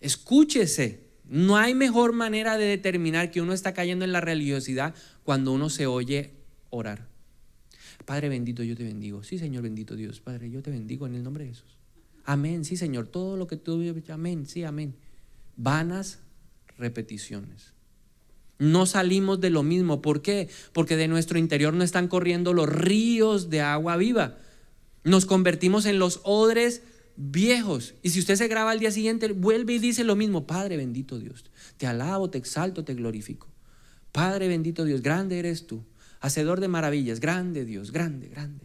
Escúchese. No hay mejor manera de determinar que uno está cayendo en la religiosidad cuando uno se oye orar. Padre bendito, yo te bendigo. Sí, Señor bendito Dios. Padre, yo te bendigo en el nombre de Jesús. Amén, sí, Señor. Todo lo que tú... Amén, sí, amén. Vanas repeticiones. No salimos de lo mismo. ¿Por qué? Porque de nuestro interior no están corriendo los ríos de agua viva. Nos convertimos en los odres viejos. Y si usted se graba al día siguiente, vuelve y dice lo mismo. Padre bendito Dios, te alabo, te exalto, te glorifico. Padre bendito Dios, grande eres tú. Hacedor de maravillas, grande Dios, grande, grande.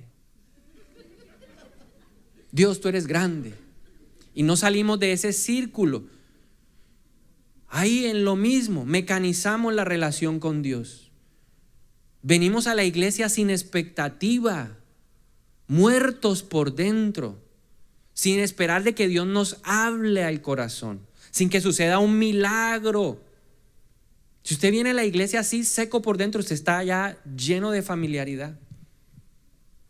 Dios, tú eres grande. Y no salimos de ese círculo. Ahí en lo mismo, mecanizamos la relación con Dios. Venimos a la iglesia sin expectativa, muertos por dentro, sin esperar de que Dios nos hable al corazón, sin que suceda un milagro. Si usted viene a la iglesia así seco por dentro, usted está ya lleno de familiaridad.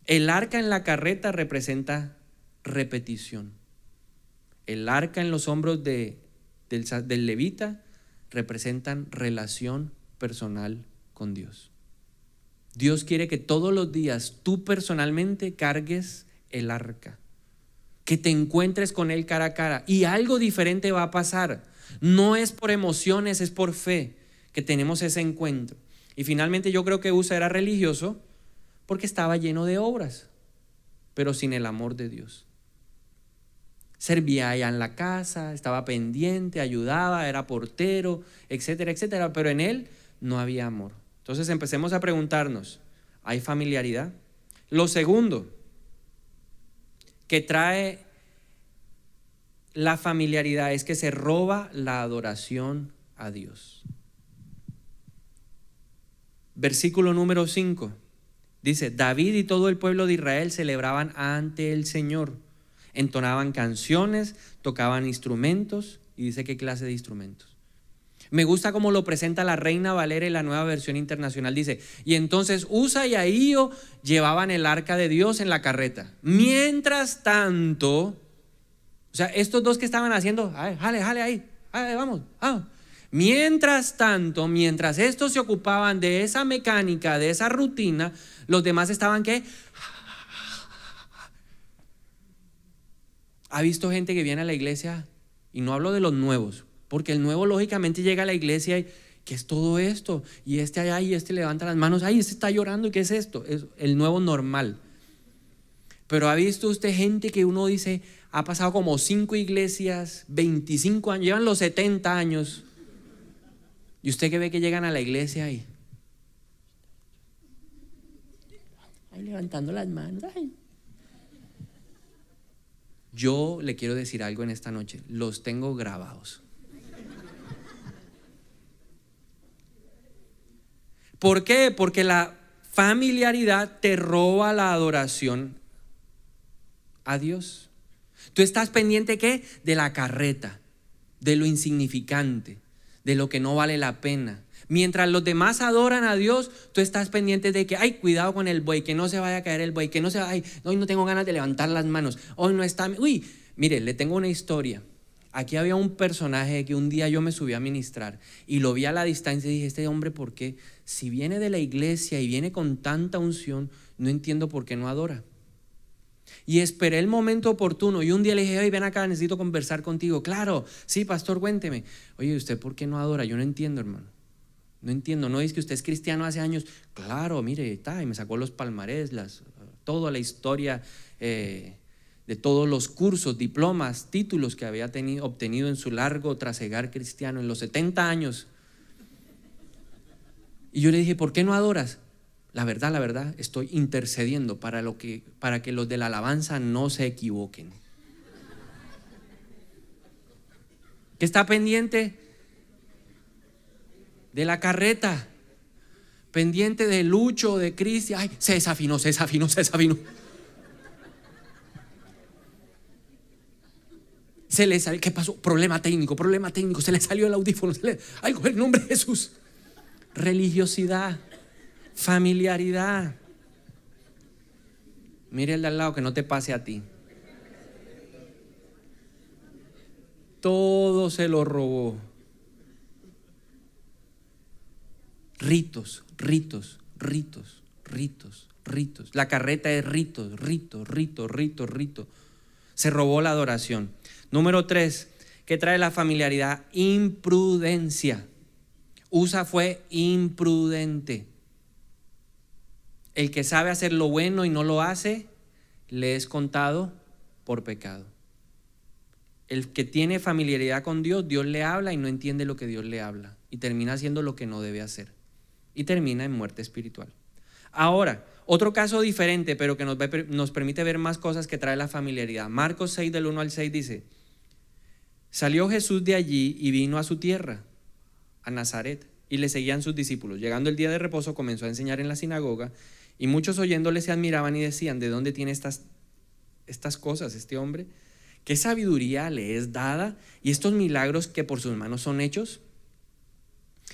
El arca en la carreta representa repetición. El arca en los hombros de del, levita representan relación personal con Dios. Dios quiere que todos los días tú personalmente cargues el arca, que te encuentres con Él cara a cara y algo diferente va a pasar. No es por emociones, es por fe que tenemos ese encuentro. Y finalmente yo creo que Usa era religioso porque estaba lleno de obras, pero sin el amor de Dios servía allá en la casa, estaba pendiente, ayudaba, era portero, etcétera, etcétera, pero en él no había amor. Entonces empecemos a preguntarnos, ¿hay familiaridad? Lo segundo que trae la familiaridad es que se roba la adoración a Dios. Versículo número 5. Dice, David y todo el pueblo de Israel celebraban ante el Señor Entonaban canciones, tocaban instrumentos y dice qué clase de instrumentos. Me gusta cómo lo presenta la Reina Valera en la nueva versión internacional. Dice, y entonces Usa y Aío llevaban el arca de Dios en la carreta. Mientras tanto, o sea, estos dos que estaban haciendo, jale, jale ahí, vamos, vamos. Mientras tanto, mientras estos se ocupaban de esa mecánica, de esa rutina, los demás estaban que ha visto gente que viene a la iglesia, y no hablo de los nuevos, porque el nuevo lógicamente llega a la iglesia y, ¿qué es todo esto? Y este allá y este levanta las manos, ay, este está llorando, ¿y qué es esto? Es el nuevo normal. Pero ha visto usted gente que uno dice, ha pasado como cinco iglesias, 25 años, llevan los 70 años. Y usted que ve que llegan a la iglesia y... Ay, levantando las manos. Ay. Yo le quiero decir algo en esta noche, los tengo grabados. ¿Por qué? Porque la familiaridad te roba la adoración a Dios. Tú estás pendiente qué? De la carreta, de lo insignificante, de lo que no vale la pena, Mientras los demás adoran a Dios, tú estás pendiente de que, ay, cuidado con el buey, que no se vaya a caer el buey, que no se vaya, ay, hoy no tengo ganas de levantar las manos, hoy no está, uy, mire, le tengo una historia. Aquí había un personaje que un día yo me subí a ministrar y lo vi a la distancia y dije, este hombre, ¿por qué? Si viene de la iglesia y viene con tanta unción, no entiendo por qué no adora. Y esperé el momento oportuno. Y un día le dije, oye, ven acá, necesito conversar contigo. Claro, sí, pastor, cuénteme. Oye, ¿usted por qué no adora? Yo no entiendo, hermano. No entiendo, no es que usted es cristiano hace años. Claro, mire, está, y me sacó los palmarés, las, toda la historia eh, de todos los cursos, diplomas, títulos que había tenido, obtenido en su largo trasegar cristiano en los 70 años. Y yo le dije, ¿por qué no adoras? La verdad, la verdad, estoy intercediendo para, lo que, para que los de la alabanza no se equivoquen. ¿Qué está pendiente? de la carreta, pendiente de Lucho, de Cristi. Ay, se desafinó, se desafinó, se desafinó. Se le salió, ¿qué pasó? Problema técnico, problema técnico. Se le salió el audífono. ay con el nombre de Jesús. Religiosidad, familiaridad. Mire el de al lado que no te pase a ti. Todo se lo robó. ritos, ritos, ritos, ritos, ritos. La carreta es ritos, rito, rito, rito, rito. Se robó la adoración. Número tres, ¿qué trae la familiaridad, imprudencia. Usa fue imprudente. El que sabe hacer lo bueno y no lo hace, le es contado por pecado. El que tiene familiaridad con Dios, Dios le habla y no entiende lo que Dios le habla y termina haciendo lo que no debe hacer y termina en muerte espiritual. Ahora, otro caso diferente, pero que nos, nos, permite ver más cosas que trae la familiaridad. Marcos 6 del 1 al 6 dice, salió Jesús de allí y vino a su tierra, a Nazaret, y le seguían sus discípulos. Llegando el día de reposo comenzó a enseñar en la sinagoga y muchos oyéndole se admiraban y decían, ¿de dónde tiene estas, estas cosas este hombre? ¿Qué sabiduría le es dada y estos milagros que por sus manos son hechos?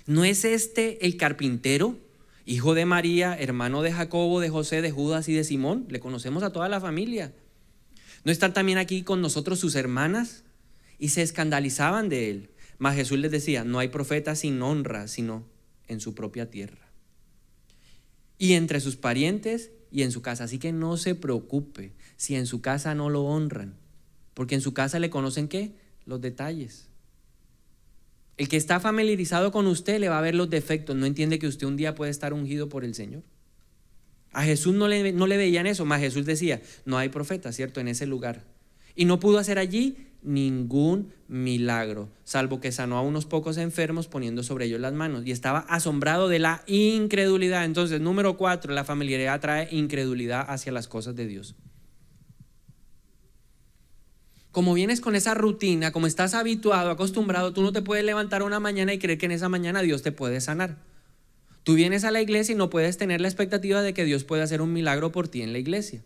¿No es este el carpintero, hijo de María, hermano de Jacobo, de José, de Judas y de Simón? Le conocemos a toda la familia. ¿No están también aquí con nosotros sus hermanas? Y se escandalizaban de él. Mas Jesús les decía, no hay profeta sin honra, sino en su propia tierra. Y entre sus parientes y en su casa. Así que no se preocupe si en su casa no lo honran. Porque en su casa le conocen qué? Los detalles. El que está familiarizado con usted le va a ver los defectos, no entiende que usted un día puede estar ungido por el Señor. A Jesús no le, no veían eso, más Jesús decía, no hay profeta, ¿cierto?, en ese lugar. Y no pudo hacer allí ningún milagro, salvo que sanó a unos pocos enfermos poniendo sobre ellos las manos. Y estaba asombrado de la incredulidad. Entonces, número cuatro, la familiaridad trae incredulidad hacia las cosas de Dios como vienes con esa rutina, como estás habituado, acostumbrado, tú no te puedes levantar una mañana y creer que en esa mañana Dios te puede sanar. Tú vienes a la iglesia y no puedes tener la expectativa de que Dios pueda hacer un milagro por ti en la iglesia.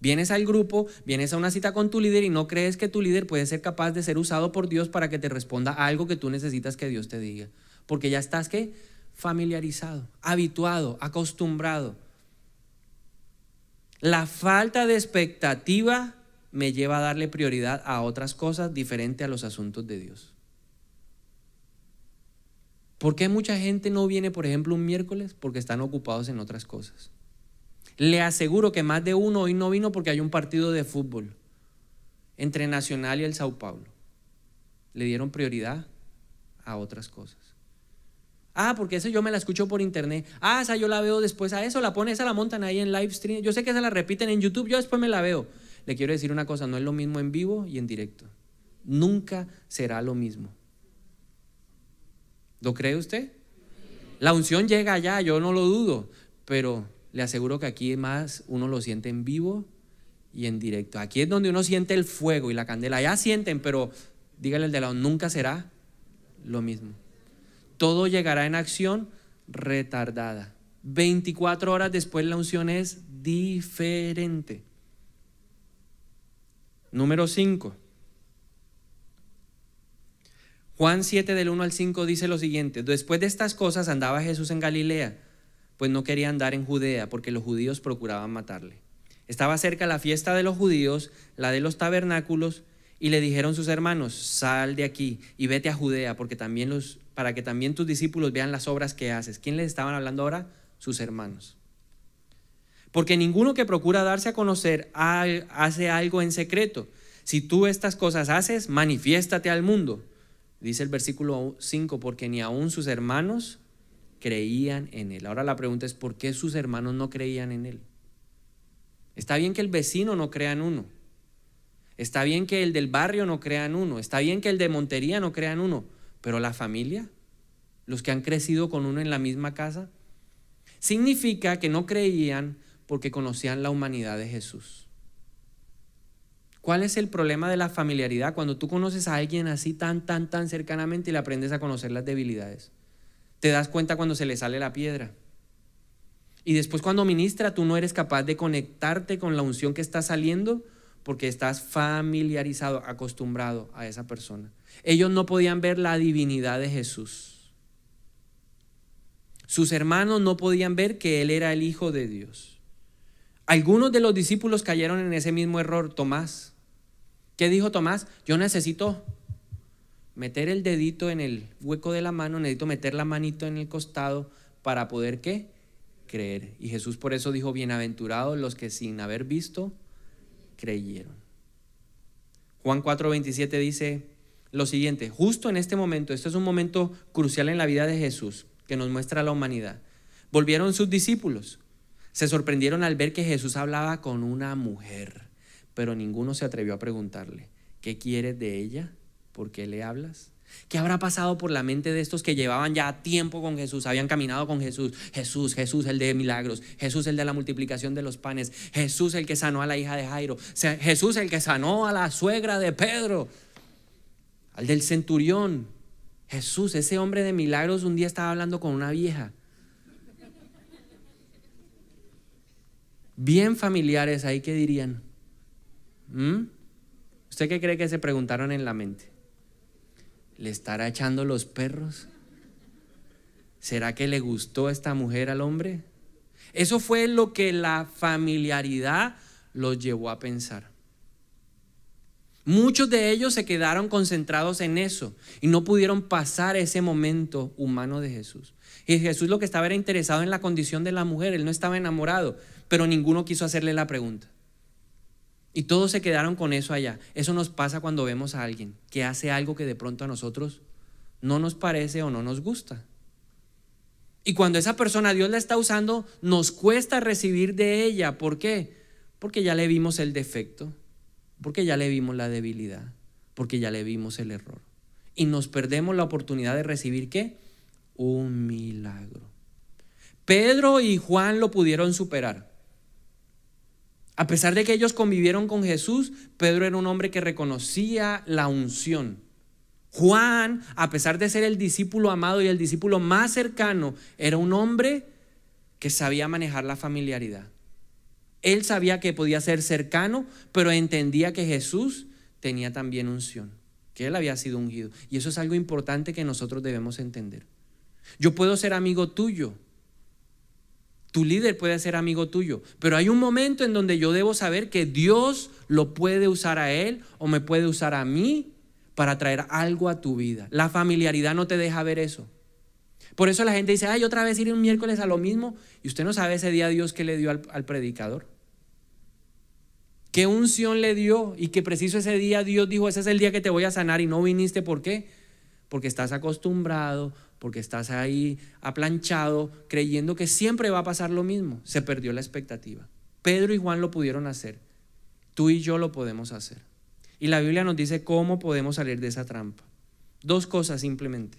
Vienes al grupo, vienes a una cita con tu líder y no crees que tu líder puede ser capaz de ser usado por Dios para que te responda a algo que tú necesitas que Dios te diga. Porque ya estás que familiarizado, habituado, acostumbrado. La falta de expectativa me lleva a darle prioridad a otras cosas diferente a los asuntos de Dios. ¿Por qué mucha gente no viene, por ejemplo, un miércoles? Porque están ocupados en otras cosas. Le aseguro que más de uno hoy no vino porque hay un partido de fútbol entre Nacional y el Sao Paulo. Le dieron prioridad a otras cosas. Ah, porque eso yo me la escucho por internet. Ah, esa yo la veo después. A eso la pones esa la montan ahí en live stream. Yo sé que esa la repiten en YouTube, yo después me la veo le quiero decir una cosa, no es lo mismo en vivo y en directo. Nunca será lo mismo. ¿Lo cree usted? La unción llega allá, yo no lo dudo, pero le aseguro que aquí más uno lo siente en vivo y en directo. Aquí es donde uno siente el fuego y la candela. Ya sienten, pero dígale al de lado, nunca será lo mismo. Todo llegará en acción retardada. 24 horas después la unción es diferente. Número 5. Juan 7 del 1 al 5 dice lo siguiente, después de estas cosas andaba Jesús en Galilea, pues no quería andar en Judea porque los judíos procuraban matarle. Estaba cerca la fiesta de los judíos, la de los tabernáculos, y le dijeron sus hermanos, sal de aquí y vete a Judea, porque también los, para que también tus discípulos vean las obras que haces. ¿Quién les estaban hablando ahora? Sus hermanos. Porque ninguno que procura darse a conocer hace algo en secreto. Si tú estas cosas haces, manifiéstate al mundo. Dice el versículo 5, porque ni aún sus hermanos creían en él. Ahora la pregunta es, ¿por qué sus hermanos no creían en él? Está bien que el vecino no crea en uno. Está bien que el del barrio no crea en uno. Está bien que el de Montería no crea en uno. Pero la familia, los que han crecido con uno en la misma casa, significa que no creían porque conocían la humanidad de Jesús. ¿Cuál es el problema de la familiaridad cuando tú conoces a alguien así tan, tan, tan cercanamente y le aprendes a conocer las debilidades? Te das cuenta cuando se le sale la piedra. Y después cuando ministra, tú no eres capaz de conectarte con la unción que está saliendo porque estás familiarizado, acostumbrado a esa persona. Ellos no podían ver la divinidad de Jesús. Sus hermanos no podían ver que Él era el Hijo de Dios. Algunos de los discípulos cayeron en ese mismo error, Tomás. ¿Qué dijo Tomás? Yo necesito meter el dedito en el hueco de la mano, necesito meter la manito en el costado para poder qué? Creer. Y Jesús por eso dijo, bienaventurados los que sin haber visto, creyeron. Juan 4:27 dice lo siguiente, justo en este momento, esto es un momento crucial en la vida de Jesús que nos muestra la humanidad, volvieron sus discípulos se sorprendieron al ver que Jesús hablaba con una mujer, pero ninguno se atrevió a preguntarle, ¿qué quieres de ella? ¿Por qué le hablas? ¿Qué habrá pasado por la mente de estos que llevaban ya tiempo con Jesús, habían caminado con Jesús? Jesús, Jesús el de milagros, Jesús el de la multiplicación de los panes, Jesús el que sanó a la hija de Jairo, Jesús el que sanó a la suegra de Pedro, al del centurión. Jesús, ese hombre de milagros, un día estaba hablando con una vieja bien familiares ahí que dirían? ¿Mm? ¿Usted qué cree que se preguntaron en la mente? ¿Le estará echando los perros? ¿Será que le gustó esta mujer al hombre? Eso fue lo que la familiaridad los llevó a pensar. Muchos de ellos se quedaron concentrados en eso y no pudieron pasar ese momento humano de Jesús. Y Jesús lo que estaba era interesado en la condición de la mujer, él no estaba enamorado pero ninguno quiso hacerle la pregunta. Y todos se quedaron con eso allá. Eso nos pasa cuando vemos a alguien que hace algo que de pronto a nosotros no nos parece o no nos gusta. Y cuando esa persona Dios la está usando, nos cuesta recibir de ella. ¿Por qué? Porque ya le vimos el defecto, porque ya le vimos la debilidad, porque ya le vimos el error. Y nos perdemos la oportunidad de recibir qué? Un milagro. Pedro y Juan lo pudieron superar. A pesar de que ellos convivieron con Jesús, Pedro era un hombre que reconocía la unción. Juan, a pesar de ser el discípulo amado y el discípulo más cercano, era un hombre que sabía manejar la familiaridad. Él sabía que podía ser cercano, pero entendía que Jesús tenía también unción, que él había sido ungido. Y eso es algo importante que nosotros debemos entender. Yo puedo ser amigo tuyo, tu líder puede ser amigo tuyo, pero hay un momento en donde yo debo saber que Dios lo puede usar a él o me puede usar a mí para traer algo a tu vida. La familiaridad no te deja ver eso. Por eso la gente dice, ay, otra vez iré un miércoles a lo mismo. Y usted no sabe ese día Dios que le dio al, al predicador. ¿Qué unción le dio? Y que preciso ese día Dios dijo, ese es el día que te voy a sanar y no viniste. ¿Por qué? Porque estás acostumbrado porque estás ahí aplanchado creyendo que siempre va a pasar lo mismo. Se perdió la expectativa. Pedro y Juan lo pudieron hacer. Tú y yo lo podemos hacer. Y la Biblia nos dice cómo podemos salir de esa trampa. Dos cosas simplemente.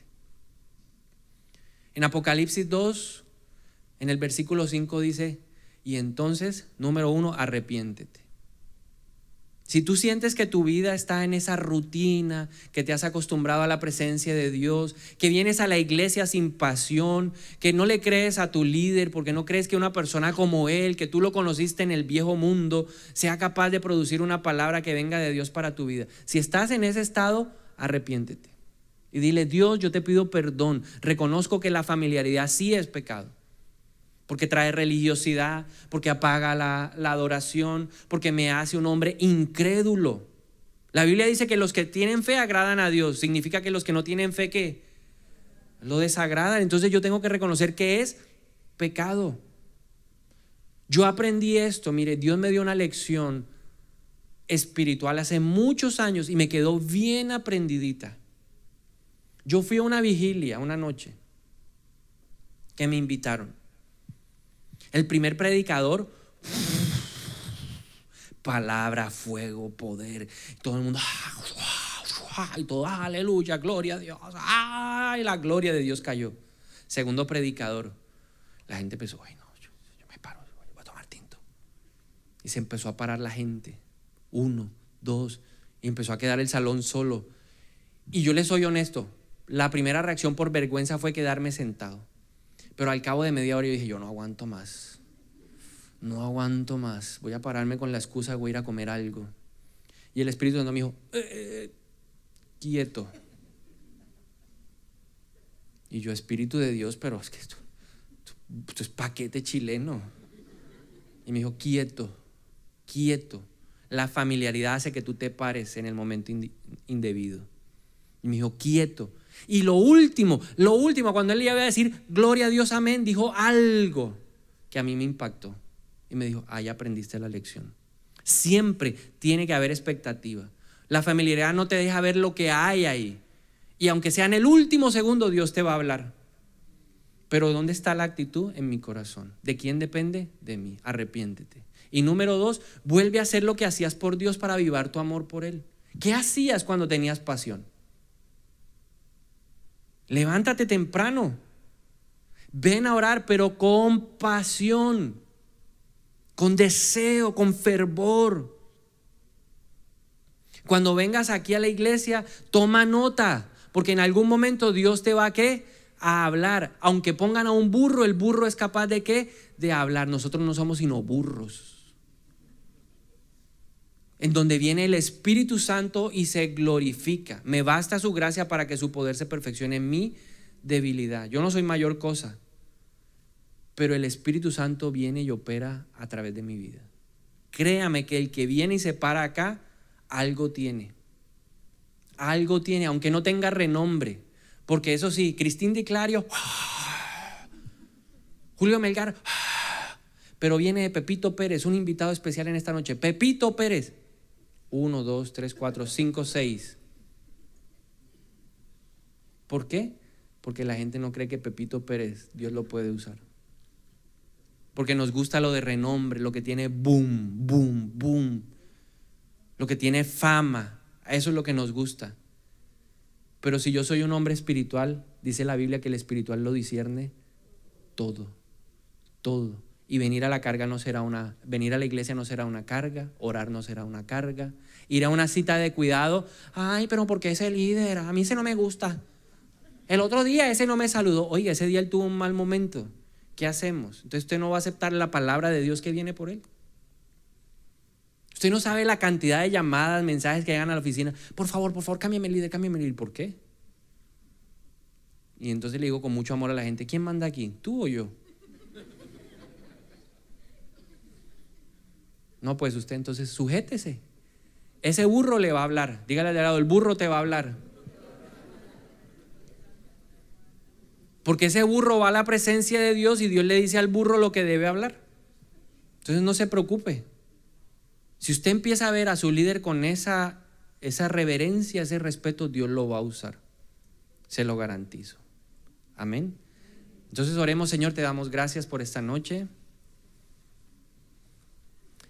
En Apocalipsis 2, en el versículo 5 dice, y entonces, número uno, arrepiéntete. Si tú sientes que tu vida está en esa rutina, que te has acostumbrado a la presencia de Dios, que vienes a la iglesia sin pasión, que no le crees a tu líder porque no crees que una persona como él, que tú lo conociste en el viejo mundo, sea capaz de producir una palabra que venga de Dios para tu vida. Si estás en ese estado, arrepiéntete. Y dile, Dios, yo te pido perdón. Reconozco que la familiaridad sí es pecado porque trae religiosidad, porque apaga la, adoración, porque me hace un hombre incrédulo. La Biblia dice que los que tienen fe agradan a Dios. Significa que los que no tienen fe, Que Lo desagradan. Entonces yo tengo que reconocer que es pecado. Yo aprendí esto, mire, Dios me dio una lección espiritual hace muchos años y me quedó bien aprendidita. Yo fui a una vigilia una noche que me invitaron. El primer predicador, palabra, fuego, poder. Todo el mundo, y todo, aleluya, gloria a Dios. la gloria de Dios cayó. Segundo predicador, la gente empezó, ay no, yo, me paro, voy a tomar tinto. Y se empezó a parar la gente. Uno, dos, y empezó a quedar el salón solo. Y yo les soy honesto, la primera reacción por vergüenza fue quedarme sentado. Pero al cabo de media hora yo dije, yo no aguanto más. No aguanto más. Voy a pararme con la excusa voy a ir a comer algo. Y el Espíritu Santo me dijo, eh, eh, eh, quieto. Y yo, Espíritu de Dios, pero es que esto, esto es paquete chileno. Y me dijo, quieto, quieto. La familiaridad hace que tú te pares en el momento indebido. Y me dijo, quieto. Y lo último, lo último, cuando él le iba a decir, gloria a Dios, amén, dijo algo que a mí me impactó. Y me dijo, ahí aprendiste la lección. Siempre tiene que haber expectativa. La familiaridad no te deja ver lo que hay ahí. Y aunque sea en el último segundo, Dios te va a hablar. Pero ¿dónde está la actitud? En mi corazón. ¿De quién depende? De mí. Arrepiéntete. Y número dos, vuelve a hacer lo que hacías por Dios para avivar tu amor por Él. ¿Qué hacías cuando tenías pasión? Levántate temprano. Ven a orar, pero con pasión, con deseo, con fervor. Cuando vengas aquí a la iglesia, toma nota, porque en algún momento Dios te va a qué? A hablar. Aunque pongan a un burro, el burro es capaz de qué? De hablar. Nosotros no somos sino burros en donde viene el Espíritu Santo y se glorifica. Me basta su gracia para que su poder se perfeccione en mi debilidad. Yo no soy mayor cosa, pero el Espíritu Santo viene y opera a través de mi vida. Créame que el que viene y se para acá, algo tiene. Algo tiene, aunque no tenga renombre. Porque eso sí, Cristín Di Clario, ¡ah! Julio Melgar, ¡ah! pero viene Pepito Pérez, un invitado especial en esta noche. Pepito Pérez, 1, 2, 3, 4, 5, 6. ¿Por qué? Porque la gente no cree que Pepito Pérez Dios lo puede usar. Porque nos gusta lo de renombre, lo que tiene boom, boom, boom, lo que tiene fama. Eso es lo que nos gusta. Pero si yo soy un hombre espiritual, dice la Biblia que el espiritual lo discierne todo, todo. Y venir a la carga no será una, venir a la iglesia no será una carga, orar no será una carga, ir a una cita de cuidado, ay, pero porque ese líder, a mí ese no me gusta. El otro día ese no me saludó, oiga, ese día él tuvo un mal momento. ¿Qué hacemos? Entonces usted no va a aceptar la palabra de Dios que viene por él. Usted no sabe la cantidad de llamadas, mensajes que llegan a la oficina. Por favor, por favor, cámbiame el líder, cámbiame el líder. ¿Por qué? Y entonces le digo con mucho amor a la gente, ¿quién manda aquí? ¿Tú o yo? No, pues usted entonces sujétese. Ese burro le va a hablar. Dígale al lado, el burro te va a hablar. Porque ese burro va a la presencia de Dios y Dios le dice al burro lo que debe hablar. Entonces no se preocupe. Si usted empieza a ver a su líder con esa, esa reverencia, ese respeto, Dios lo va a usar. Se lo garantizo. Amén. Entonces oremos, Señor, te damos gracias por esta noche.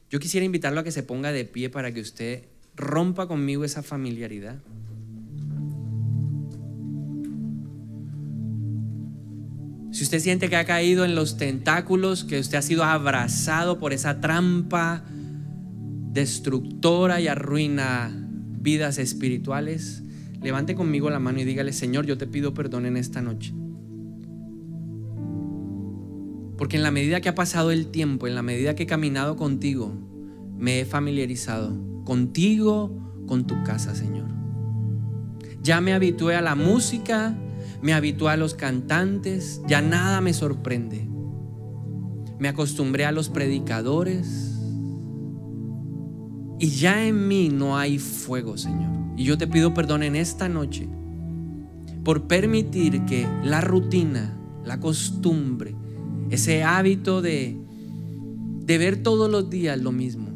Yo quisiera invitarlo a que se ponga de pie para que usted rompa conmigo esa familiaridad. Si usted siente que ha caído en los tentáculos, que usted ha sido abrazado por esa trampa destructora y arruina vidas espirituales, levante conmigo la mano y dígale, Señor, yo te pido perdón en esta noche. Porque en la medida que ha pasado el tiempo, en la medida que he caminado contigo, me he familiarizado contigo, con tu casa, Señor. Ya me habitué a la música, me habitué a los cantantes, ya nada me sorprende. Me acostumbré a los predicadores y ya en mí no hay fuego, Señor. Y yo te pido perdón en esta noche por permitir que la rutina, la costumbre, ese mm. hábito de, ver todos los días lo mismo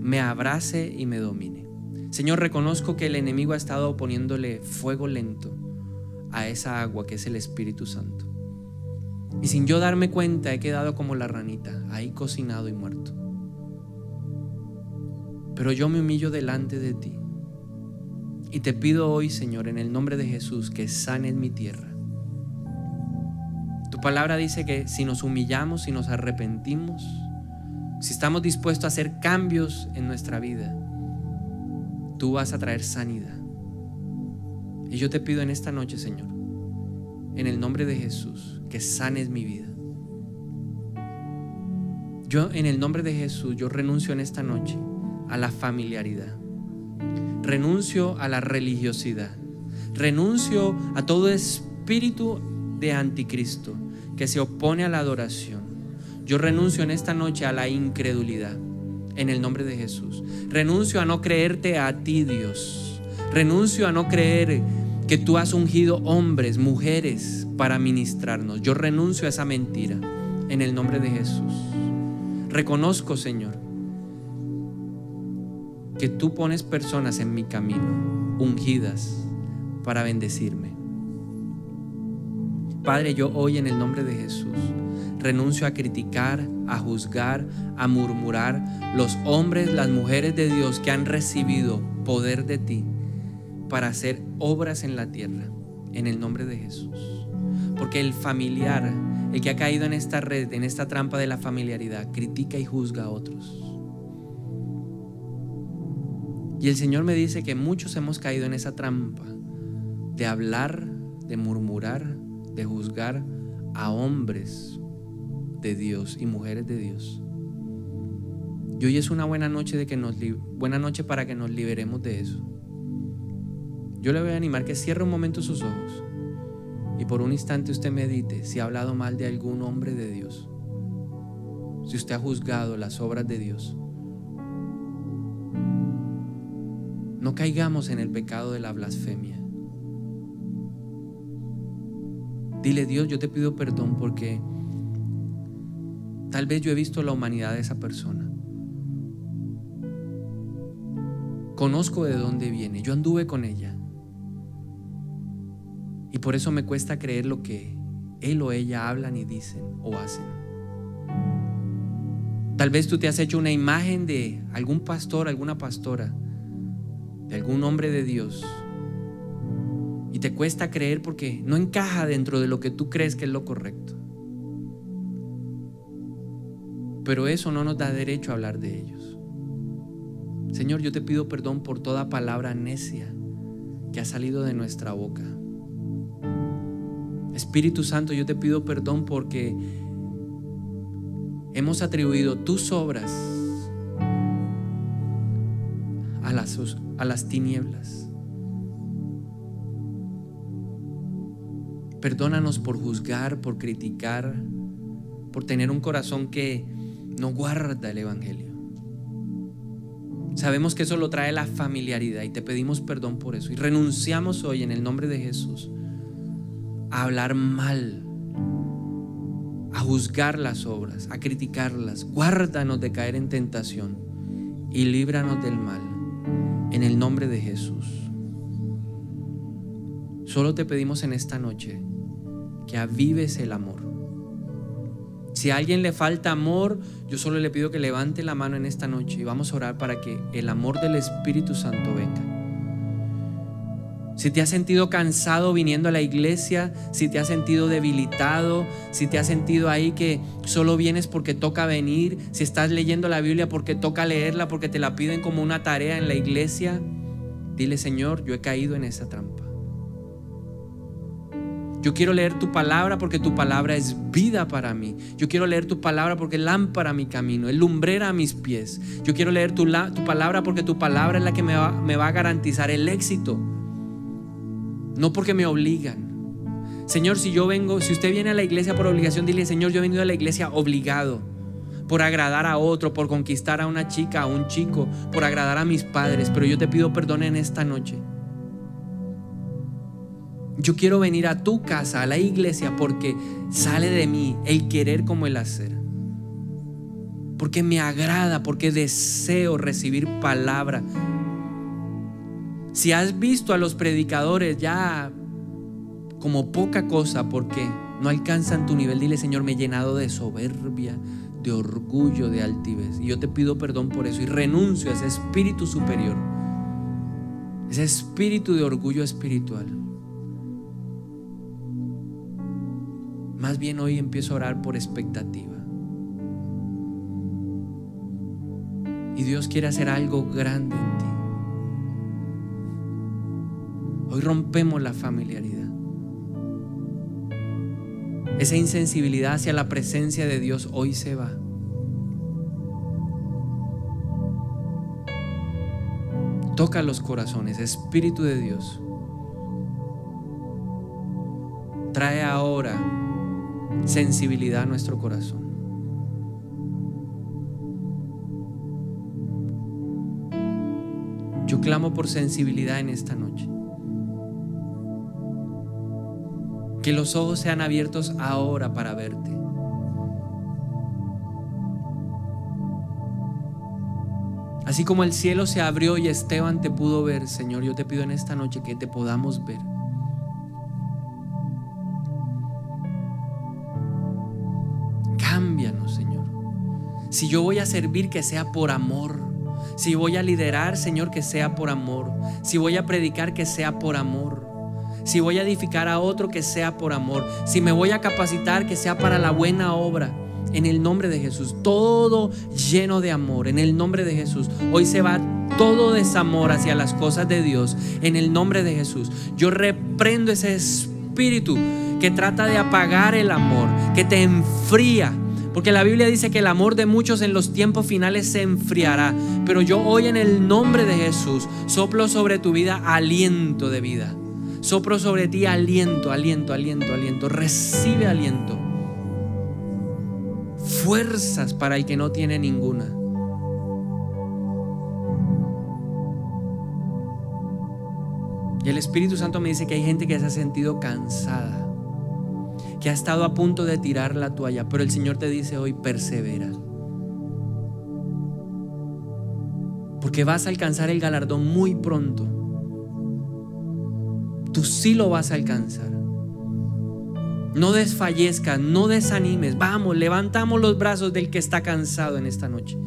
me abrace y me domine. Señor, reconozco que el enemigo ha estado poniéndole fuego lento a esa agua que es el Espíritu Santo. Y sin yo darme cuenta he quedado como la ranita, ahí cocinado y muerto. Pero yo me humillo delante de ti. Y te pido hoy, Señor, en el nombre de Jesús, que sanes mi tierra tu palabra dice que si nos humillamos, si nos arrepentimos, si estamos dispuestos a hacer cambios en nuestra vida, tú vas a traer sanidad. Y yo te pido en esta noche, Señor, en el nombre de Jesús, que sanes mi vida. Yo en el nombre de Jesús, yo renuncio en esta noche a la familiaridad. Renuncio a la religiosidad. Renuncio a todo espíritu de anticristo que se opone a la adoración. Yo renuncio en esta noche a la incredulidad, en el nombre de Jesús. Renuncio a no creerte a ti, Dios. Renuncio a no creer que tú has ungido hombres, mujeres para ministrarnos. Yo renuncio a esa mentira, en el nombre de Jesús. Reconozco, Señor, que tú pones personas en mi camino, ungidas, para bendecirme. Padre, yo hoy en el nombre de Jesús renuncio a criticar, a juzgar, a murmurar los hombres, las mujeres de Dios que han recibido poder de ti para hacer obras en la tierra, en el nombre de Jesús. Porque el familiar, el que ha caído en esta red, en esta trampa de la familiaridad, critica y juzga a otros. Y el Señor me dice que muchos hemos caído en esa trampa de hablar, de murmurar, de juzgar a hombres de Dios y mujeres de Dios. Y hoy es una buena noche, de que nos buena noche para que nos liberemos de eso. Yo le voy a animar que cierre un momento sus ojos y por un instante usted medite si ha hablado mal de algún hombre de Dios, si usted ha juzgado las obras de Dios. No caigamos en el pecado de la blasfemia. Dile, Dios, yo te pido perdón porque tal vez yo he visto la humanidad de esa persona. Conozco de dónde viene, yo anduve con ella. Y por eso me cuesta creer lo que él o ella hablan y dicen o hacen. Tal vez tú te has hecho una imagen de algún pastor, alguna pastora, de algún hombre de Dios y te cuesta creer porque no encaja dentro de lo que tú crees que es lo correcto. Pero eso no nos da derecho a hablar de ellos. Señor, yo te pido perdón por toda palabra necia que ha salido de nuestra boca. Espíritu Santo, yo te pido perdón porque hemos atribuido tus obras a las, a las tinieblas Perdónanos por juzgar, por criticar, por tener un corazón que no guarda el Evangelio. Sabemos que eso lo trae la familiaridad y te pedimos perdón por eso. Y renunciamos hoy en el nombre de Jesús a hablar mal, a juzgar las obras, a criticarlas. Guárdanos de caer en tentación y líbranos del mal. En el nombre de Jesús. Solo te pedimos en esta noche que avives el amor. Si a alguien le falta amor, yo solo le pido que levante la mano en esta noche y vamos a orar para que el amor del Espíritu Santo venga. Si te has sentido cansado viniendo a la iglesia, si te has sentido debilitado, si te has sentido ahí que solo vienes porque toca venir, si estás leyendo la Biblia porque toca leerla, porque te la piden como una tarea en la iglesia, dile Señor, yo he caído en esa trampa. Yo quiero leer tu palabra porque tu palabra es vida para mí. Yo quiero leer tu palabra porque es lámpara a mi camino, es lumbrera a mis pies. Yo quiero leer tu, tu palabra porque tu palabra es la que me va, me va a garantizar el éxito. No porque me obligan. Señor, si yo vengo, si usted viene a la iglesia por obligación, dile, Señor, yo he venido a la iglesia obligado por agradar a otro, por conquistar a una chica, a un chico, por agradar a mis padres, pero yo te pido perdón en esta noche yo quiero venir a tu casa, a la iglesia, porque sale de mí el querer como el hacer. Porque me agrada, porque deseo recibir palabra. Si has visto a los predicadores ya como poca cosa, porque no alcanzan tu nivel, dile Señor, me he llenado de soberbia, de orgullo, de altivez. Y yo te pido perdón por eso y renuncio a ese espíritu superior, ese espíritu de orgullo espiritual. Más bien hoy empiezo a orar por expectativa. Y Dios quiere hacer algo grande en ti. Hoy rompemos la familiaridad. Esa insensibilidad hacia la presencia de Dios hoy se va. Toca los corazones, Espíritu de Dios. sensibilidad a nuestro corazón. Yo clamo por sensibilidad en esta noche. Que los ojos sean abiertos ahora para verte. Así como el cielo se abrió y Esteban te pudo ver, Señor, yo te pido en esta noche que te podamos ver. Si yo voy a servir, que sea por amor. Si voy a liderar, Señor, que sea por amor. Si voy a predicar, que sea por amor. Si voy a edificar a otro, que sea por amor. Si me voy a capacitar, que sea para la buena obra. En el nombre de Jesús. Todo lleno de amor. En el nombre de Jesús. Hoy se va todo desamor hacia las cosas de Dios. En el nombre de Jesús. Yo reprendo ese espíritu que trata de apagar el amor, que te enfría, porque la Biblia dice que el amor de muchos en los tiempos finales se enfriará. Pero yo hoy en el nombre de Jesús soplo sobre tu vida aliento de vida. Soplo sobre ti aliento, aliento, aliento, aliento. Recibe aliento. Fuerzas para el que no tiene ninguna. Y el Espíritu Santo me dice que hay gente que se ha sentido cansada que ha estado a punto de tirar la toalla, pero el Señor te dice hoy, persevera. Porque vas a alcanzar el galardón muy pronto. Tú sí lo vas a alcanzar. No desfallezcas, no desanimes. Vamos, levantamos los brazos del que está cansado en esta noche.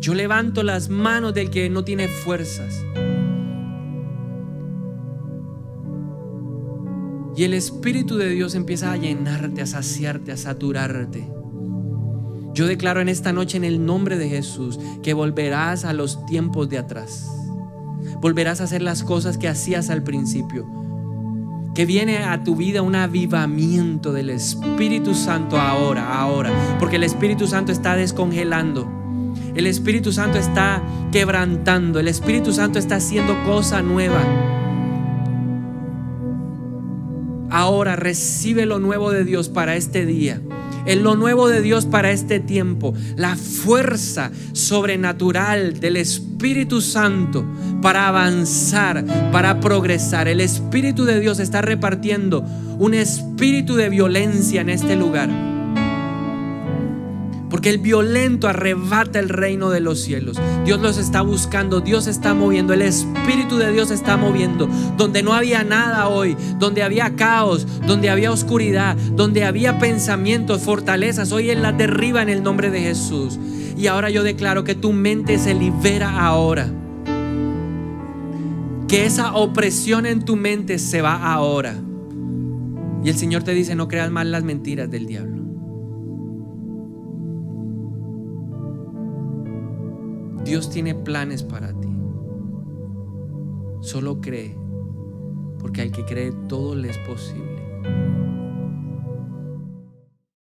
Yo levanto las manos del que no tiene fuerzas. Y el Espíritu de Dios empieza a llenarte, a saciarte, a saturarte. Yo declaro en esta noche en el nombre de Jesús que volverás a los tiempos de atrás. Volverás a hacer las cosas que hacías al principio. Que viene a tu vida un avivamiento del Espíritu Santo ahora, ahora. Porque el Espíritu Santo está descongelando. El Espíritu Santo está quebrantando. El Espíritu Santo está haciendo cosa nueva. Ahora recibe lo nuevo de Dios para este día. en lo nuevo de Dios para este tiempo. La fuerza sobrenatural del Espíritu Santo para avanzar, para progresar. El Espíritu de Dios está repartiendo un espíritu de violencia en este lugar porque el violento arrebata el reino de los cielos. Dios los está buscando, Dios está moviendo, el Espíritu de Dios está moviendo. Donde no había nada hoy, donde había caos, donde había oscuridad, donde había pensamientos, fortalezas, hoy Él las derriba en el nombre de Jesús. Y ahora yo declaro que tu mente se libera ahora. Que esa opresión en tu mente se va ahora. Y el Señor te dice, no creas más las mentiras del diablo. Dios tiene planes para ti. Solo cree, porque al que cree todo le es posible.